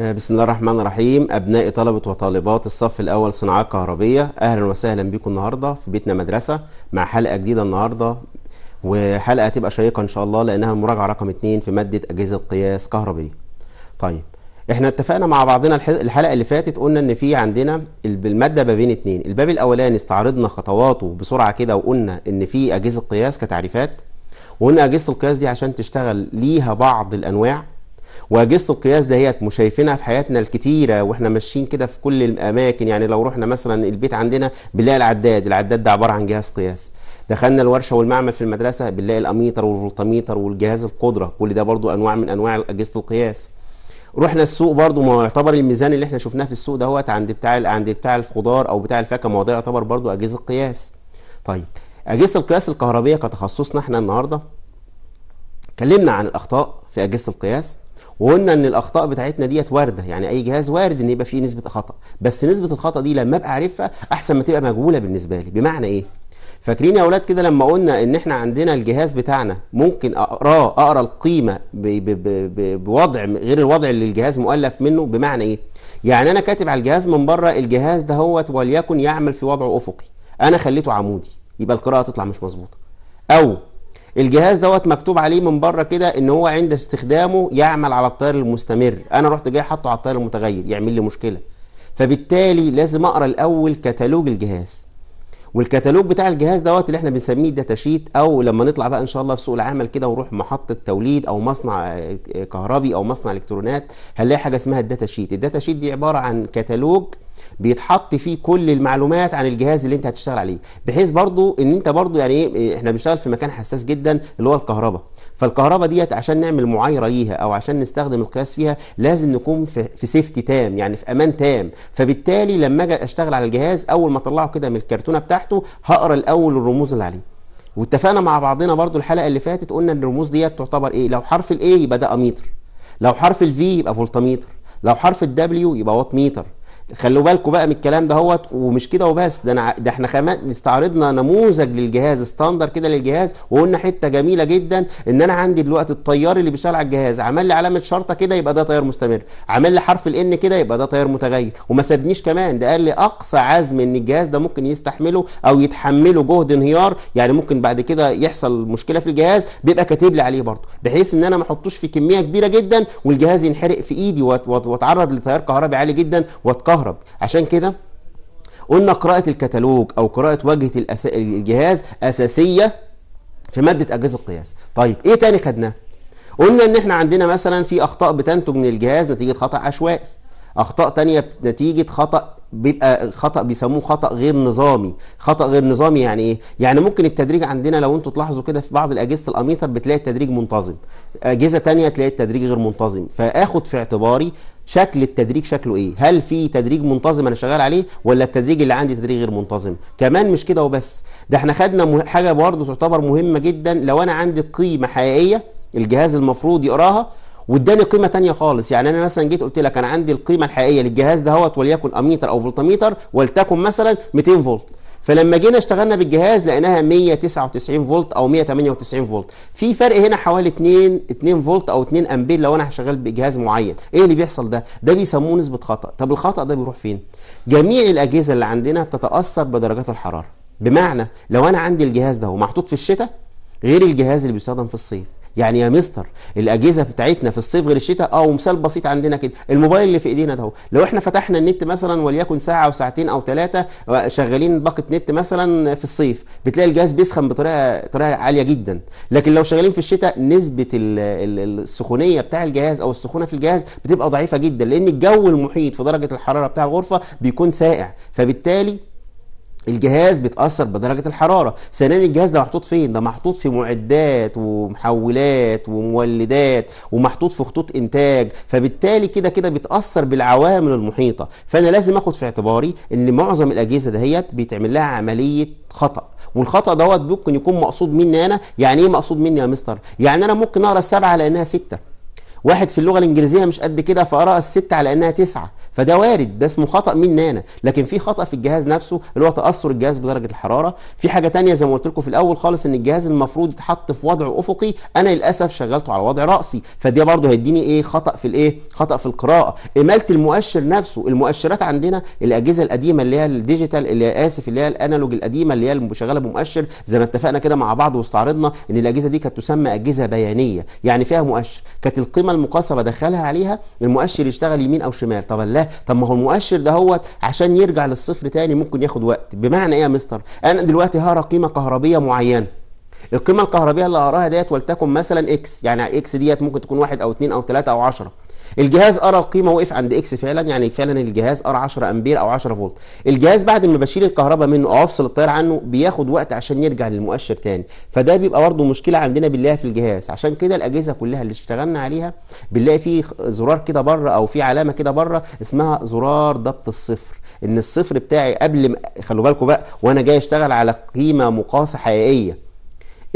آه، بسم الله الرحمن الرحيم أبناء طلبة وطالبات الصف الأول صناعات كهربية أهلا وسهلا بكم النهاردة في بيتنا مدرسة مع حلقة جديدة النهاردة وحلقة هتبقى شيقة إن شاء الله لأنها المراجعة رقم 2 في مادة أجهزة قياس كهربية طيب احنا اتفقنا مع بعضنا الحلقة اللي فاتت قلنا إن في عندنا المادة بابين اتنين الباب الأولاني استعرضنا خطواته بسرعة كده وقلنا إن في أجهزة قياس كتعريفات وقلنا أجهزة القياس دي عشان تشتغل ليها بعض الأنواع واجهزه القياس دهيت مشايفينها في حياتنا الكتيره واحنا ماشيين كده في كل الاماكن يعني لو رحنا مثلا البيت عندنا بنلاقي العداد العداد ده عباره عن جهاز قياس دخلنا الورشه والمعمل في المدرسه بنلاقي الاميتر والفولتميتر والجهاز القدره كل ده برضو انواع من انواع اجهزه القياس رحنا السوق برضو ما يعتبر الميزان اللي احنا شفناه في السوق دهوت عند بتاع عند بتاع الخضار او بتاع الفاكهه ما هو ده يعتبر برضو اجهزه قياس طيب اجهزه القياس الكهربيه كتخصصنا احنا النهارده اتكلمنا عن الاخطاء في اجهزه القياس وقلنا ان الاخطاء بتاعتنا ديت وارده يعني اي جهاز وارد ان يبقى فيه نسبه خطا بس نسبه الخطا دي لما ابقى عارفها احسن ما تبقى مجهوله بالنسبه لي بمعنى ايه فاكرين يا اولاد كده لما قلنا ان احنا عندنا الجهاز بتاعنا ممكن اقراه اقرا القيمه بوضع غير الوضع اللي الجهاز مؤلف منه بمعنى ايه يعني انا كاتب على الجهاز من بره الجهاز دهوت وليكن يعمل في وضعه افقي انا خليته عمودي يبقى القراءه تطلع مش مظبوطه او الجهاز دوت مكتوب عليه من بره كده ان هو عند استخدامه يعمل على التيار المستمر انا رحت جاي حاطه على التيار المتغير يعمل لي مشكله فبالتالي لازم اقرا الاول كتالوج الجهاز والكتالوج بتاع الجهاز دوت اللي احنا بنسميه داتا شيت او لما نطلع بقى ان شاء الله في سوق العمل كده ونروح محطه توليد او مصنع آه، كهربي او مصنع الكترونات هنلاقي حاجه اسمها الداتا شيت الداتا شيت دي عباره عن كتالوج بيتحط فيه كل المعلومات عن الجهاز اللي انت هتشتغل عليه بحيث برضو ان انت برضو يعني ايه احنا بنشتغل في مكان حساس جدا اللي هو الكهرباء فالكهرباء ديت عشان نعمل معايره ليها او عشان نستخدم القياس فيها لازم نكون في, في سيفتي تام يعني في امان تام فبالتالي لما اجي اشتغل على الجهاز اول ما اطلعه كده من الكرتونه بتاعته هقرا الاول الرموز اللي عليه واتفقنا مع بعضنا برضو الحلقه اللي فاتت قلنا ان الرموز ديت تعتبر ايه لو حرف الاي يبقى ده اميتر لو حرف الفي يبقى فولتاميتر لو حرف الدبليو يبقى وات ميتر خلوا بالكم بقى من الكلام ده هوت ومش كده وبس ده انا ده احنا خامات استعرضنا نموذج للجهاز ستاندر كده للجهاز وقلنا حته جميله جدا ان انا عندي دلوقتي الطيار اللي بيشتغل على الجهاز عمل لي علامه شرطه كده يبقى ده تيار مستمر عمل لي حرف الان كده يبقى ده تيار متغير وما سابنيش كمان ده قال لي اقصى عزم ان الجهاز ده ممكن يستحمله او يتحمله جهد انهيار يعني ممكن بعد كده يحصل مشكله في الجهاز بيبقى كاتب لي عليه برضه بحيث ان انا ما احطوش في كميه كبيره جدا والجهاز ينحرق في ايدي واتعرض لتيار كهربي عالي جدا واتقهر هتهرب عشان كده قلنا قراءة الكتالوج أو قراءة واجهة الجهاز أساسية في مادة أجهزة القياس طيب إيه تاني خدناه قلنا إن إحنا عندنا مثلا في أخطاء بتنتج من الجهاز نتيجة خطأ عشوائي أخطاء تانية نتيجة خطأ بيبقى خطا بيسموه خطا غير نظامي خطا غير نظامي يعني ايه يعني ممكن التدريج عندنا لو انتوا تلاحظوا كده في بعض الاجهزه الاميتر بتلاقي التدريج منتظم اجهزه تانية تلاقي التدريج غير منتظم فاخد في اعتباري شكل التدريج شكله ايه هل في تدريج منتظم انا شغال عليه ولا التدريج اللي عندي تدريج غير منتظم كمان مش كده وبس ده احنا خدنا حاجه برضه تعتبر مهمه جدا لو انا عندي قيمه حقيقيه الجهاز المفروض يقراها واداني قيمه ثانيه خالص يعني انا مثلا جيت قلت لك انا عندي القيمه الحقيقيه للجهاز دهوت وليكن اميتر او فولتميتر ولتكن مثلا 200 فولت فلما جينا اشتغلنا بالجهاز لقيناها 199 فولت او 198 فولت في فرق هنا حوالي 2 2 فولت او 2 امبير لو انا شغال بجهاز معين ايه اللي بيحصل ده ده بيسموه نسبه خطا طب الخطا ده بيروح فين جميع الاجهزه اللي عندنا بتتاثر بدرجات الحراره بمعنى لو انا عندي الجهاز ده ومحطوط في الشتاء غير الجهاز اللي بيستخدم في الصيف يعني يا مستر الاجهزه بتاعتنا في الصيف غير الشتاء اه ومثال بسيط عندنا كده الموبايل اللي في ايدينا ده لو احنا فتحنا النت مثلا وليكن ساعه او ساعتين او ثلاثه آه، شغالين باقه نت مثلا في الصيف بتلاقي الجهاز بيسخن بطريقه طريقه عاليه جدا لكن لو شغالين في الشتاء نسبه السخونيه بتاع الجهاز او السخونه في الجهاز بتبقى ضعيفه جدا لان الجو المحيط في درجه الحراره بتاع الغرفه بيكون سائع فبالتالي الجهاز بيتاثر بدرجه الحراره ثانيا الجهاز ده محطوط فين ده محطوط في معدات ومحولات ومولدات ومحطوط في خطوط انتاج فبالتالي كده كده بيتاثر بالعوامل المحيطه فانا لازم اخد في اعتباري ان معظم الاجهزه دهيت بيتعمل لها عمليه خطا والخطا دوت ممكن يكون مقصود مني انا يعني ايه مقصود مني يا مستر يعني انا ممكن اقرا السبعه لانها سته واحد في اللغه الانجليزيه مش قد كده فقرا الست على انها تسعه فده وارد ده اسمه خطا من انا لكن في خطا في الجهاز نفسه اللي هو تاثر الجهاز بدرجه الحراره في حاجه تانية زي ما قلت لكم في الاول خالص ان الجهاز المفروض يتحط في وضع افقي انا للاسف شغلته على وضع راسي فده برده هيديني ايه خطا في الايه خطا في القراءه اماله المؤشر نفسه المؤشرات عندنا الاجهزه القديمه اللي هي الديجيتال اللي هي اسف اللي هي الانالوج القديمه اللي هي شغاله بمؤشر زي ما اتفقنا كده مع بعض واستعرضنا ان الاجهزه دي كانت تسمى اجهزه بيانيه يعني فيها مؤشر كانت القيمه القيمه المقاسمه دخلها عليها المؤشر يشتغل يمين او شمال طب لا طب ما هو المؤشر هو عشان يرجع للصفر تاني ممكن ياخد وقت بمعنى ايه يا مستر انا دلوقتي هقرا قيمه كهربيه معينه القيمه الكهربيه اللي هقراها ديت ولتكن مثلا اكس يعني اكس ديت ممكن تكون واحد او اتنين او تلاته او عشره الجهاز قرا القيمه وقف عند اكس فعلا يعني فعلا الجهاز قرا 10 امبير او 10 فولت الجهاز بعد ما بشيل الكهرباء منه او افصل التيار عنه بياخد وقت عشان يرجع للمؤشر تاني فده بيبقى برضه مشكله عندنا بنلاقيها في الجهاز عشان كده الاجهزه كلها اللي اشتغلنا عليها بنلاقي فيه زرار كده بره او في علامه كده بره اسمها زرار ضبط الصفر ان الصفر بتاعي قبل ما خلوا بالكم بقى وانا جاي اشتغل على قيمه مقاسه حقيقيه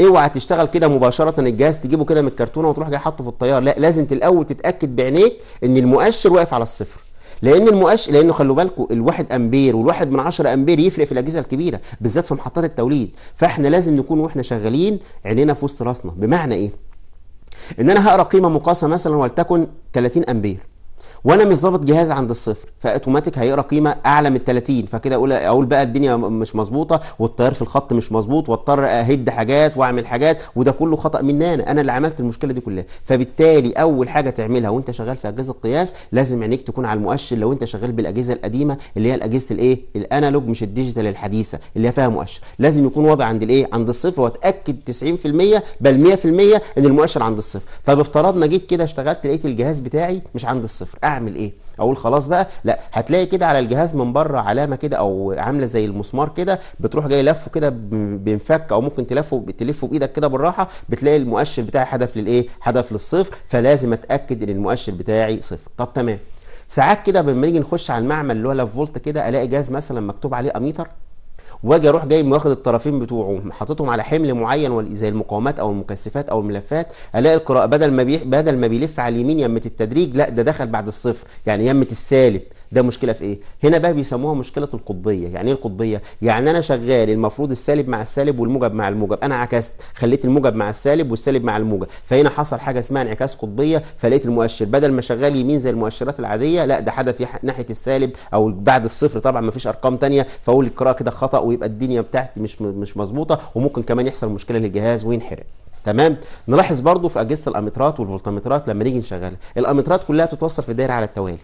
اوعى تشتغل كده مباشره الجهاز تجيبه كده من الكرتونه وتروح جاي حاطه في الطيار لا لازم الاول تتاكد بعينيك ان المؤشر واقف على الصفر لان المؤشر لانه خلوا بالكم الواحد امبير والواحد من 10 امبير يفرق في الاجهزه الكبيره بالذات في محطات التوليد فاحنا لازم نكون واحنا شغالين عينينا في وسط راسنا بمعنى ايه ان انا هقرا قيمه مقاسه مثلا ولتكن 30 امبير وانا مش ظابط جهاز عند الصفر فاوتوماتيك هيقرا قيمه اعلى من 30 فكده اقول اقول بقى الدنيا مش مظبوطه والتيار في الخط مش مظبوط واضطر اهد حاجات واعمل حاجات وده كله خطا مني انا انا اللي عملت المشكله دي كلها فبالتالي اول حاجه تعملها وانت شغال في اجهزه قياس لازم عينيك تكون على المؤشر لو انت شغال بالاجهزه القديمه اللي هي الاجهزه الايه الانالوج مش الديجيتال الحديثه اللي هي فيها مؤشر لازم يكون وضع عند الايه عند الصفر واتاكد 90% بل 100% ان المؤشر عند الصفر طب افترضنا جيت كده اشتغلت لقيت الجهاز بتاعي مش عند الصفر اعمل ايه اقول خلاص بقى لا هتلاقي كده على الجهاز من بره علامه كده او عامله زي المسمار كده بتروح جاي لفه كده بينفك او ممكن تلفه تلفه بايدك كده بالراحه بتلاقي المؤشر بتاعي هدف للايه هدف للصفر فلازم اتاكد ان المؤشر بتاعي صفر طب تمام ساعات كده لما نيجي نخش على المعمل اللي هو فولت كده الاقي جهاز مثلا مكتوب عليه اميتر واجي اروح جاي واخد الطرفين بتوعه حاططهم على حمل معين زي المقاومات او المكثفات او الملفات الاقي القراءه بدل ما بدل ما بيلف على اليمين يمه التدريج لا ده دخل بعد الصفر يعني يمه السالب ده مشكله في ايه هنا بقى بيسموها مشكله القطبيه يعني ايه القطبيه يعني انا شغال المفروض السالب مع السالب والموجب مع الموجب انا عكست خليت الموجب مع السالب والسالب مع الموجب فهنا حصل حاجه اسمها انعكاس قطبيه فلقيت المؤشر بدل ما شغال يمين زي المؤشرات العاديه لا ده حدث ناحيه السالب او بعد الصفر طبعا ما فيش ارقام ثانيه فاقول القراءه كده خطا ويبقى الدنيا بتاعتي مش مش مظبوطه وممكن كمان يحصل مشكله للجهاز وينحرق تمام نلاحظ برضو في اجهزه الامترات والفولتامترات لما نيجي نشغلها الامترات كلها بتتوصل في دايره على التوالي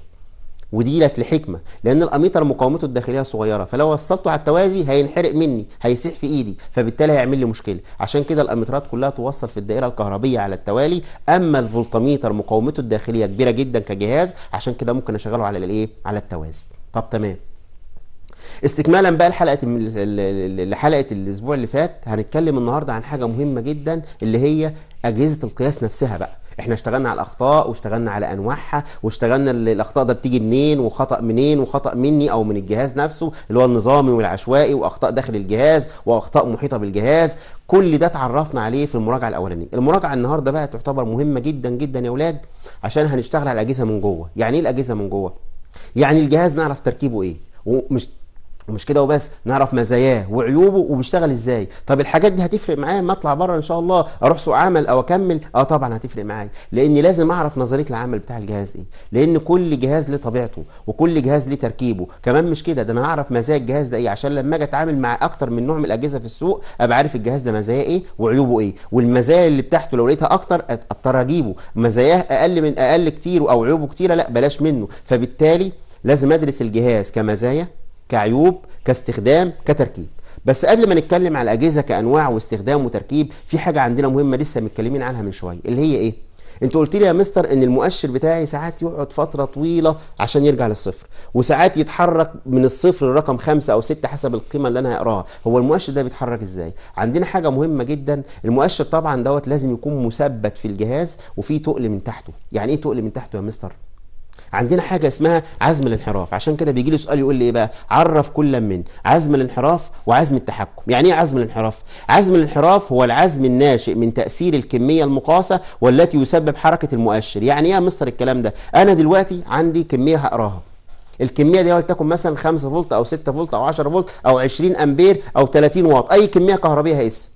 ودي لك لحكمه لان الاميتر مقاومته الداخليه صغيره فلو وصلته على التوازي هينحرق مني هيسيح في ايدي فبالتالي هيعمل لي مشكله عشان كده الاميترات كلها توصل في الدائره الكهربيه على التوالي اما الفولتميتر مقاومته الداخليه كبيره جدا كجهاز عشان كده ممكن اشغله على الايه على التوازي طب تمام استكمالا بقى لحلقه لحلقه الاسبوع اللي فات هنتكلم النهارده عن حاجه مهمه جدا اللي هي اجهزه القياس نفسها بقى احنا اشتغلنا على الاخطاء واشتغلنا على انواعها واشتغلنا الاخطاء ده بتيجي منين وخطا منين وخطا مني او من الجهاز نفسه اللي هو النظامي والعشوائي واخطاء داخل الجهاز واخطاء محيطه بالجهاز كل ده اتعرفنا عليه في المراجعه الاولانيه المراجعه النهارده بقى تعتبر مهمه جدا جدا يا اولاد عشان هنشتغل على الاجهزه من جوه يعني ايه الاجهزه من جوه يعني الجهاز نعرف تركيبه ايه ومش ومش كده وبس نعرف مزاياه وعيوبه وبيشتغل ازاي طب الحاجات دي هتفرق معايا ما اطلع بره ان شاء الله اروح سوق عمل او اكمل اه طبعا هتفرق معايا لاني لازم اعرف نظريه العمل بتاع الجهاز ايه لان كل جهاز له طبيعته وكل جهاز له تركيبه كمان مش كده ده انا هعرف مزايا الجهاز ده ايه عشان لما اجي اتعامل مع اكتر من نوع من الاجهزه في السوق ابقى عارف الجهاز ده مزاياه ايه وعيوبه ايه والمزايا اللي بتاعته لو لقيتها اكتر اضطر اجيبه مزاياه اقل من اقل كتير او عيوبه كتيره لا بلاش منه فبالتالي لازم ادرس الجهاز كمزايا كعيوب كاستخدام كتركيب بس قبل ما نتكلم على الاجهزه كانواع واستخدام وتركيب في حاجه عندنا مهمه لسه متكلمين عنها من شويه اللي هي ايه انت قلت لي يا مستر ان المؤشر بتاعي ساعات يقعد فتره طويله عشان يرجع للصفر وساعات يتحرك من الصفر لرقم خمسة او ستة حسب القيمه اللي انا هقراها هو المؤشر ده بيتحرك ازاي عندنا حاجه مهمه جدا المؤشر طبعا دوت لازم يكون مثبت في الجهاز وفيه تقل من تحته يعني ايه تقل من تحته يا مستر عندنا حاجه اسمها عزم الانحراف عشان كده بيجي لي سؤال يقول لي ايه بقى عرف كل من عزم الانحراف وعزم التحكم يعني ايه عزم الانحراف عزم الانحراف هو العزم الناشئ من تاثير الكميه المقاسه والتي يسبب حركه المؤشر يعني ايه يا مستر الكلام ده انا دلوقتي عندي كميه هقراها الكميه دي ولتكن مثلا 5 فولت او 6 فولت او 10 فولت او 20 امبير او 30 واط اي كميه كهربيه هقيسها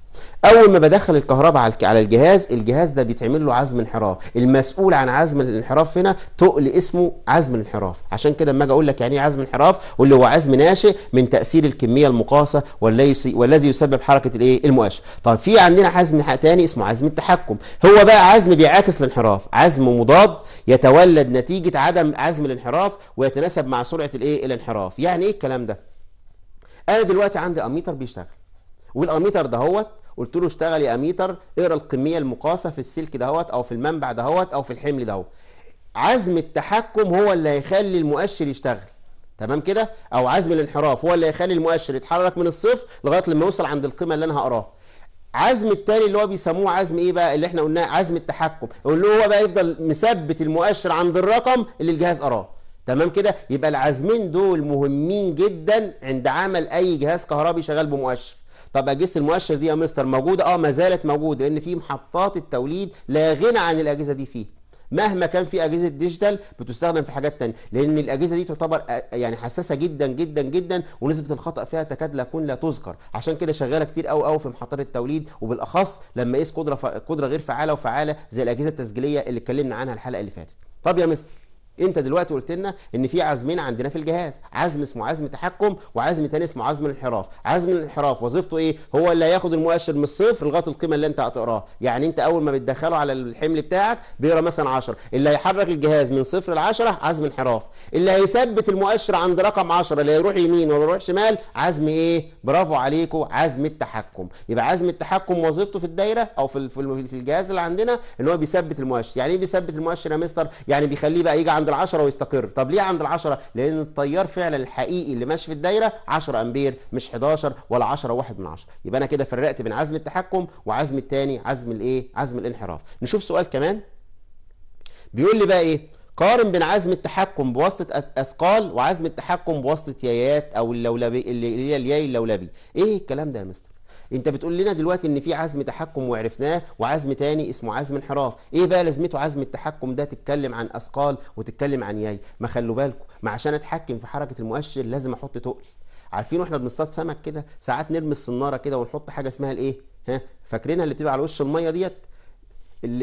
اول ما بدخل الكهرباء على الجهاز الجهاز ده بيتعمل له عزم انحراف المسؤول عن عزم الانحراف هنا تقل اسمه عزم الانحراف عشان كده لما اجي اقول لك يعني ايه عزم انحراف واللي هو عزم ناشئ من تاثير الكميه المقاسه والذي يسبب حركه الايه المؤشر طب في عندنا عزم تاني اسمه عزم التحكم هو بقى عزم بيعاكس الانحراف عزم مضاد يتولد نتيجه عدم عزم الانحراف ويتناسب مع سرعه الايه الانحراف يعني ايه الكلام ده انا دلوقتي عندي اميتر بيشتغل والاميتر دهوت قلت له اشتغل يا اميتر اقرا الكميه المقاسه في السلك دهوت او في المنبع دهوت او في الحمل دهوت عزم التحكم هو اللي هيخلي المؤشر يشتغل تمام كده او عزم الانحراف هو اللي هيخلي المؤشر يتحرك من الصفر لغايه لما يوصل عند القيمه اللي انا هقراها عزم التاني اللي هو بيسموه عزم ايه بقى اللي احنا قلناه عزم التحكم اللي هو بقى يفضل مثبت المؤشر عند الرقم اللي الجهاز قراه تمام كده يبقى العزمين دول مهمين جدا عند عمل اي جهاز كهربي شغال بمؤشر طب اجهزه المؤشر دي يا مستر موجوده اه ما زالت موجوده لان في محطات التوليد لا غنى عن الاجهزه دي فيه مهما كان في اجهزه ديجيتال بتستخدم في حاجات تانية لان الاجهزه دي تعتبر آه، يعني حساسه جدا جدا جدا ونسبه الخطا فيها تكاد لا تكون لا تذكر عشان كده شغاله كتير قوي قوي في محطات التوليد وبالاخص لما قيس قدره ف... قدره غير فعاله وفعاله زي الاجهزه التسجيليه اللي اتكلمنا عنها الحلقه اللي فاتت طب يا مستر انت دلوقتي قلت لنا ان في عزمين عندنا في الجهاز عزم اسمه عزم تحكم وعزم تاني اسمه عزم الانحراف عزم الانحراف وظيفته ايه هو اللي هياخد المؤشر من الصفر لغايه القيمه اللي انت هتقراها يعني انت اول ما بتدخله على الحمل بتاعك بيقرا مثلا 10 اللي هيحرك الجهاز من صفر ل 10 عزم انحراف اللي هيثبت المؤشر عند رقم 10 اللي هيروح يمين ولا يروح شمال عزم ايه برافو عليكم عزم التحكم يبقى عزم التحكم وظيفته في الدايره او في في الجهاز اللي عندنا ان هو بيثبت المؤشر يعني ايه بيثبت المؤشر يا مستر يعني بيخليه بقى يجي عند العشرة ويستقر طب ليه عند العشرة لأن التيار فعلا الحقيقي اللي ماشي في الدايرة 10 أمبير مش 11 ولا 10 واحد من 10 يبقى أنا كده فرقت بين عزم التحكم وعزم التاني عزم الإيه عزم الانحراف نشوف سؤال كمان بيقول لي بقى إيه قارن بين عزم التحكم بواسطة أثقال وعزم التحكم بواسطة يايات أو اللولبي اللي هي الياي اللولبي إيه الكلام ده يا مستر انت بتقول لنا دلوقتي ان في عزم تحكم وعرفناه وعزم تاني اسمه عزم انحراف ايه بقى لازمته عزم التحكم ده تتكلم عن اثقال وتتكلم عن ياي ما خلوا بالكم ما عشان اتحكم في حركه المؤشر لازم احط تقل عارفين واحنا بنصطاد سمك كده ساعات نرمي الصناره كده ونحط حاجه اسمها الايه ها فاكرينها اللي بتبقى على وش الميه ديت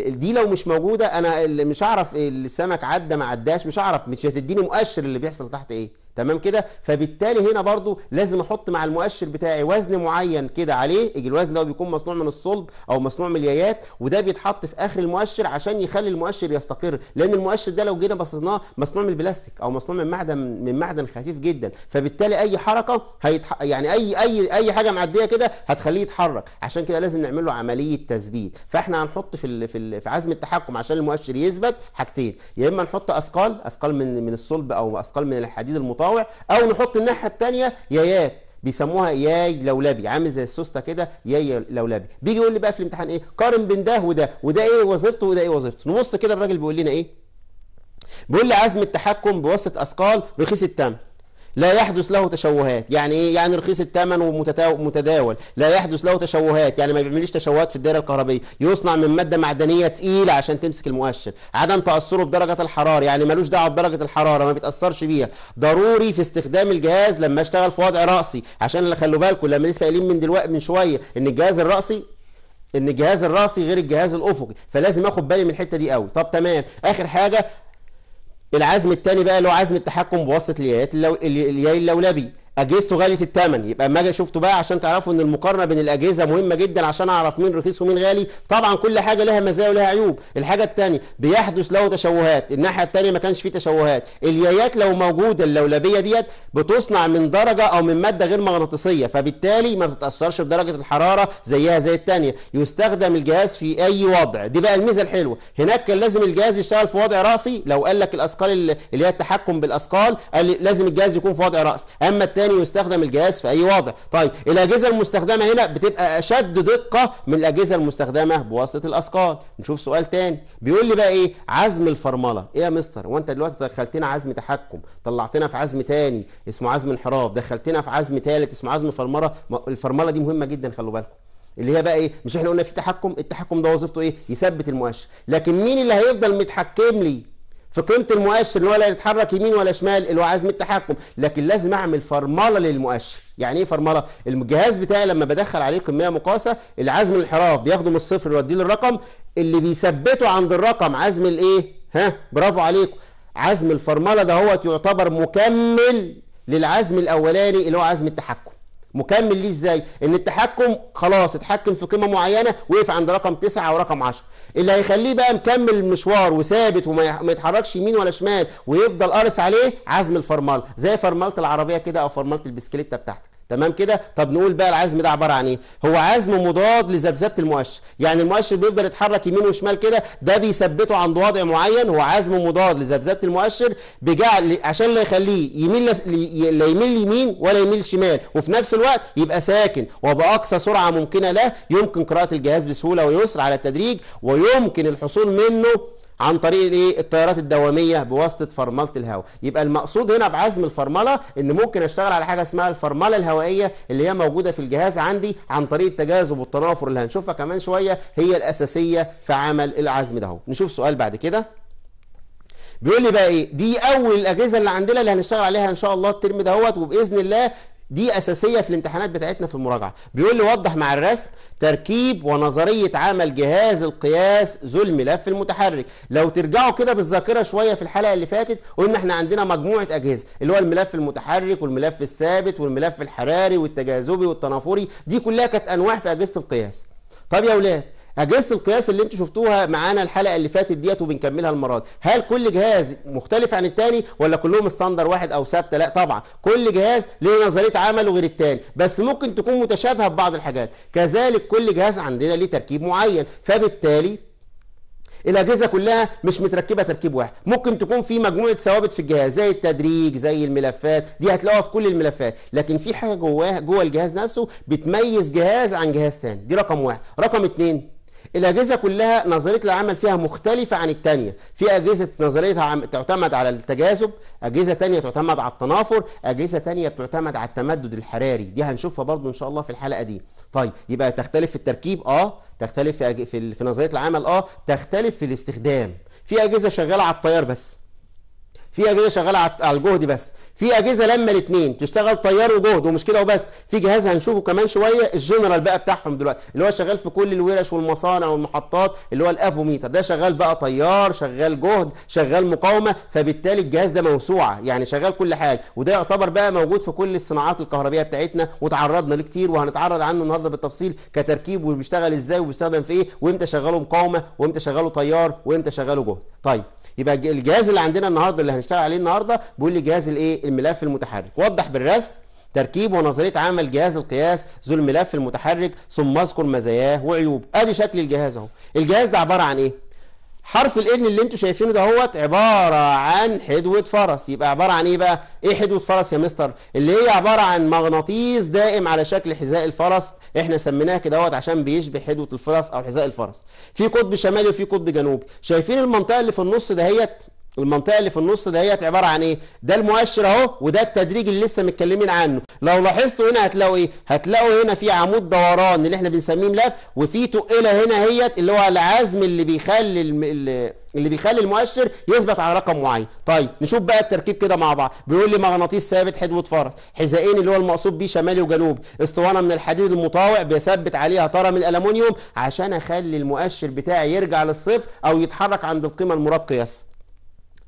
دي لو مش موجوده انا اللي مش هعرف السمك عدى ما عداش مش هعرف مش هتديني مؤشر اللي بيحصل تحت ايه تمام كده فبالتالي هنا برضو لازم احط مع المؤشر بتاعي وزن معين كده عليه الوزن ده بيكون مصنوع من الصلب او مصنوع من اليايات وده بيتحط في اخر المؤشر عشان يخلي المؤشر يستقر لان المؤشر ده لو جينا بصيناه مصنوع من البلاستيك او مصنوع من معدن من معدن خفيف جدا فبالتالي اي حركه هيتح... يعني اي اي اي حاجه معديه كده هتخليه يتحرك عشان كده لازم نعمل له عمليه تثبيت فاحنا هنحط في ال... في, ال... في عزم التحكم عشان المؤشر يثبت حاجتين يا اما نحط اثقال اثقال من من الصلب او اثقال من الحديد المطلق متطاوع او نحط الناحيه الثانيه يايات بيسموها ياي لولبي عامل زي السوسته كده ياي لولبي بيجي يقول لي بقى في الامتحان ايه قارن بين ده وده وده ايه وظيفته وده ايه وظيفته نبص كده الراجل بيقول لنا ايه بيقول لي عزم التحكم بواسطه اثقال رخيص التمن لا يحدث له تشوهات يعني ايه يعني رخيص الثمن ومتداول لا يحدث له تشوهات يعني ما بيعملش تشوهات في الدائره الكهربيه يصنع من ماده معدنيه ثقيله عشان تمسك المؤشر عدم تاثره بدرجه الحراره يعني ملوش دعوه بدرجه الحراره ما بيتاثرش بيها ضروري في استخدام الجهاز لما اشتغل في وضع راسي عشان اللي خلوا بالكم لما لسه قايلين من دلوقتي من شويه ان الجهاز الراسي ان الجهاز الراسي غير الجهاز الافقي فلازم اخد بالي من الحته دي قوي طب تمام اخر حاجه العزم الثاني بقى اللي هو عزم التحكم بواسطه الياء اللولبي اجهزته غاليه الثمن يبقى اما اجي شفته بقى عشان تعرفوا ان المقارنه بين الاجهزه مهمه جدا عشان اعرف مين رخيص ومين غالي طبعا كل حاجه لها مزايا ولها عيوب الحاجه الثانيه بيحدث له تشوهات الناحيه الثانيه ما كانش فيه تشوهات اليايات لو موجوده اللولبيه ديت بتصنع من درجه او من ماده غير مغناطيسيه فبالتالي ما بتتاثرش بدرجه الحراره زيها زي الثانيه يستخدم الجهاز في اي وضع دي بقى الميزه الحلوه هناك كان لازم الجهاز يشتغل في وضع راسي لو قال لك الاثقال اللي هي التحكم بالاثقال لازم الجهاز يكون في وضع راس اما تاني يستخدم الجهاز في اي وضع طيب الاجهزه المستخدمه هنا بتبقى اشد دقه من الاجهزه المستخدمه بواسطه الاثقال نشوف سؤال تاني بيقول لي بقى ايه عزم الفرمله ايه يا مستر وانت دلوقتي دخلتنا عزم تحكم طلعتنا في عزم تاني اسمه عزم انحراف دخلتنا في عزم تالت اسمه عزم فرمله الفرمله دي مهمه جدا خلوا بالكم اللي هي بقى ايه مش احنا قلنا في تحكم التحكم ده وظيفته ايه يثبت المؤشر لكن مين اللي هيفضل متحكم لي في قيمه المؤشر ان هو لا يتحرك يمين ولا شمال اللي هو عزم التحكم لكن لازم اعمل فرمله للمؤشر يعني ايه فرمله الجهاز بتاعي لما بدخل عليه كميه مقاسه العزم الانحراف بياخده من الصفر يوديه للرقم اللي بيثبته عند الرقم عزم الايه ها برافو عليكم عزم الفرمله ده هو يعتبر مكمل للعزم الاولاني اللي هو عزم التحكم مكمل ليه ازاي ان التحكم خلاص اتحكم في قيمه معينه وقف عند رقم تسعة ورقم عشرة اللي هيخليه بقى مكمل المشوار وثابت وما يتحركش يمين ولا شمال ويفضل قارص عليه عزم الفرمله زي فرمله العربيه كده او فرمله البسكليته بتاعتك تمام كده طب نقول بقى العزم ده عباره عن ايه هو عزم مضاد لذبذبه المؤشر يعني المؤشر بيفضل يتحرك يمين وشمال كده ده بيثبته عند وضع معين هو عزم مضاد لذبذبه المؤشر بجعل عشان لا يخليه يميل لا يميل يمين ولا يميل شمال وفي نفس الوقت يبقى ساكن وباقصى سرعه ممكنه له يمكن قراءه الجهاز بسهوله ويسر على التدريج ويمكن الحصول منه عن طريق إيه؟ التيارات الدواميه بواسطه فرمله الهواء يبقى المقصود هنا بعزم الفرمله ان ممكن اشتغل على حاجه اسمها الفرمله الهوائيه اللي هي موجوده في الجهاز عندي عن طريق التجاذب والتنافر اللي هنشوفها كمان شويه هي الاساسيه في عمل العزم ده نشوف سؤال بعد كده بيقول لي بقى ايه دي اول الاجهزه اللي عندنا اللي هنشتغل عليها ان شاء الله الترم دهوت وباذن الله دي اساسيه في الامتحانات بتاعتنا في المراجعه بيقول لي وضح مع الرسم تركيب ونظريه عمل جهاز القياس ذو الملف المتحرك لو ترجعوا كده بالذاكره شويه في الحلقه اللي فاتت قلنا احنا عندنا مجموعه اجهزه اللي هو الملف المتحرك والملف الثابت والملف الحراري والتجاذبي والتنافري دي كلها كانت انواع في اجهزه القياس طب يا اولاد اجهزه القياس اللي انتوا شفتوها معانا الحلقه اللي فاتت ديت وبنكملها المره دي هل كل جهاز مختلف عن الثاني ولا كلهم ستاندر واحد او ثابته لا طبعا كل جهاز ليه نظريه عمل غير الثاني بس ممكن تكون متشابهه في بعض الحاجات كذلك كل جهاز عندنا ليه تركيب معين فبالتالي الاجهزه كلها مش متركبه تركيب واحد ممكن تكون في مجموعه ثوابت في الجهاز زي التدريج زي الملفات دي هتلاقوها في كل الملفات لكن في حاجه جواه جوه الجهاز نفسه بتميز جهاز عن جهاز تاني دي رقم واحد رقم اتنين الأجهزة كلها نظرية العمل فيها مختلفة عن التانية في أجهزة نظريتها تعتمد على التجاذب أجهزة تانية تعتمد على التنافر أجهزة تانية بتعتمد على التمدد الحراري دي هنشوفها برضو إن شاء الله في الحلقة دي طيب يبقى تختلف في التركيب اه تختلف في في نظريه العمل اه تختلف في الاستخدام في اجهزه شغاله على التيار بس في اجهزه شغاله على الجهد بس في اجهزه لما الاثنين تشتغل طيار وجهد ومش كده وبس في جهاز هنشوفه كمان شويه الجنرال بقى بتاعهم دلوقتي اللي هو شغال في كل الورش والمصانع والمحطات اللي هو الافوميتر ده شغال بقى طيار شغال جهد شغال مقاومه فبالتالي الجهاز ده موسوعه يعني شغال كل حاجه وده يعتبر بقى موجود في كل الصناعات الكهربائيه بتاعتنا وتعرضنا له كتير وهنتعرض عنه النهارده بالتفصيل كتركيب وبيشتغل ازاي وبيستخدم في ايه وامتى شغاله مقاومه وامتى شغاله طيار وامتى شغاله جهد طيب يبقى الجهاز اللي عندنا النهارده اللي هنشتغل عليه النهارده بيقول لي جهاز الايه الملف المتحرك وضح بالرسم تركيب ونظريه عمل جهاز القياس ذو الملف المتحرك ثم اذكر مزاياه وعيوبه ادي شكل الجهاز اهو الجهاز ده عباره عن ايه حرف الان اللي انتوا شايفينه ده هوت عباره عن حدوه فرس يبقى عباره عن ايه بقى ايه حدوه فرس يا مستر اللي هي عباره عن مغناطيس دائم على شكل حذاء الفرس احنا سميناه كده هوت عشان بيشبه حدوه الفرس او حذاء الفرس في قطب شمالي وفي قطب جنوبي شايفين المنطقه اللي في النص ده هيت المنطقه اللي في النص دهيت عباره عن ايه ده المؤشر اهو وده التدريج اللي لسه متكلمين عنه لو لاحظتوا هنا هتلاقوا ايه هتلاقوا هنا في عمود دوران اللي احنا بنسميه ملف وفي تقله هنا هيت اللي هو العزم اللي بيخلي الم... اللي بيخلي المؤشر يثبت على رقم معين طيب نشوف بقى التركيب كده مع بعض بيقول لي مغناطيس ثابت حدوه فرس حذائين اللي هو المقصود بيه شمالي وجنوبي اسطوانه من الحديد المطاوع بيثبت عليها طره من الالومنيوم عشان اخلي المؤشر بتاعي يرجع للصفر او يتحرك عند القيمه المراد قياسها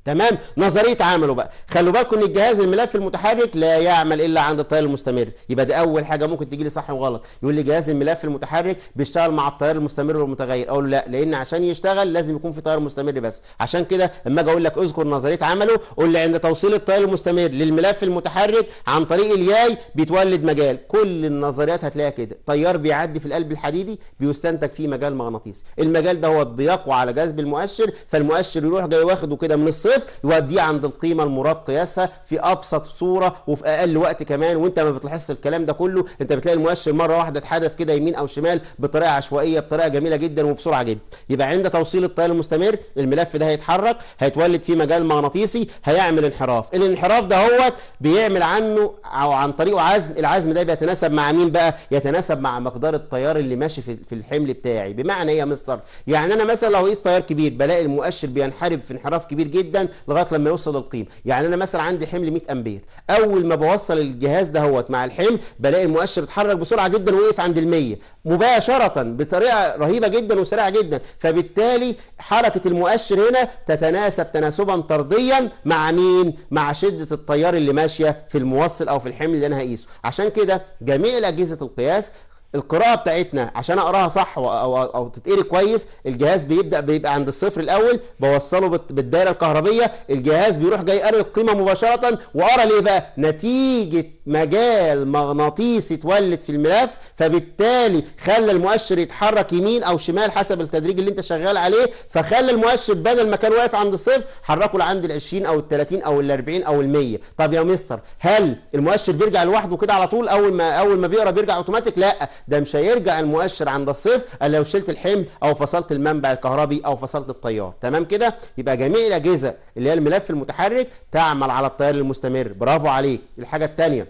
تمام نظريه عمله بقى خلوا بالكم ان الجهاز الملف المتحرك لا يعمل الا عند التيار المستمر يبقى دي اول حاجه ممكن تجي لي صح وغلط يقول لي جهاز الملف المتحرك بيشتغل مع التيار المستمر والمتغير اقول له لا لان عشان يشتغل لازم يكون في تيار مستمر بس عشان كده لما اجي اقول لك اذكر نظريه عمله قول لي عند توصيل التيار المستمر للملف المتحرك عن طريق الياي بيتولد مجال كل النظريات هتلاقيها كده تيار بيعدي في القلب الحديدي بيستنتج فيه مجال مغناطيسي المجال ده هو بيقوى على جذب المؤشر فالمؤشر يروح جاي واخده كده من الصفر الصفر يوديه عند القيمة المراد قياسها في أبسط صورة وفي أقل وقت كمان وأنت ما بتلاحظش الكلام ده كله أنت بتلاقي المؤشر مرة واحدة اتحدف كده يمين أو شمال بطريقة عشوائية بطريقة جميلة جدا وبسرعة جدا يبقى عند توصيل التيار المستمر الملف ده هيتحرك هيتولد فيه مجال مغناطيسي هيعمل انحراف الانحراف ده هو بيعمل عنه أو عن طريقه عزم العزم ده بيتناسب مع مين بقى يتناسب مع مقدار التيار اللي ماشي في الحمل بتاعي بمعنى ايه يا مستر يعني انا مثلا لو قيس تيار كبير بلاقي المؤشر بينحرف في انحراف كبير جدا لغايه لما يوصل للقيمه يعني انا مثلا عندي حمل 100 امبير اول ما بوصل الجهاز دهوت مع الحمل بلاقي المؤشر اتحرك بسرعه جدا ووقف عند ال100 مباشره بطريقه رهيبه جدا وسريعه جدا فبالتالي حركه المؤشر هنا تتناسب تناسبا طرديا مع مين مع شده التيار اللي ماشيه في الموصل او في الحمل اللي انا هقيسه عشان كده جميع اجهزه القياس القراءه بتاعتنا عشان اقراها صح او او, أو تتقري كويس الجهاز بيبدا بيبقى عند الصفر الاول بوصله بالدايره الكهربيه الجهاز بيروح جاي قاري القيمه مباشره وارى ليه بقى نتيجه مجال مغناطيسي اتولد في الملف فبالتالي خلى المؤشر يتحرك يمين او شمال حسب التدريج اللي انت شغال عليه فخلى المؤشر بدل ما كان واقف عند الصفر حركه لعند ال 20 او ال 30 او ال 40 او ال 100 طب يا مستر هل المؤشر بيرجع لوحده كده على طول اول ما اول ما بيقرا بيرجع اوتوماتيك لا ده مش هيرجع المؤشر عند الصفر الا لو شلت الحمل او فصلت المنبع الكهربي او فصلت التيار تمام كده يبقى جميع الاجهزه اللي هي الملف المتحرك تعمل على التيار المستمر برافو عليك الحاجه الثانيه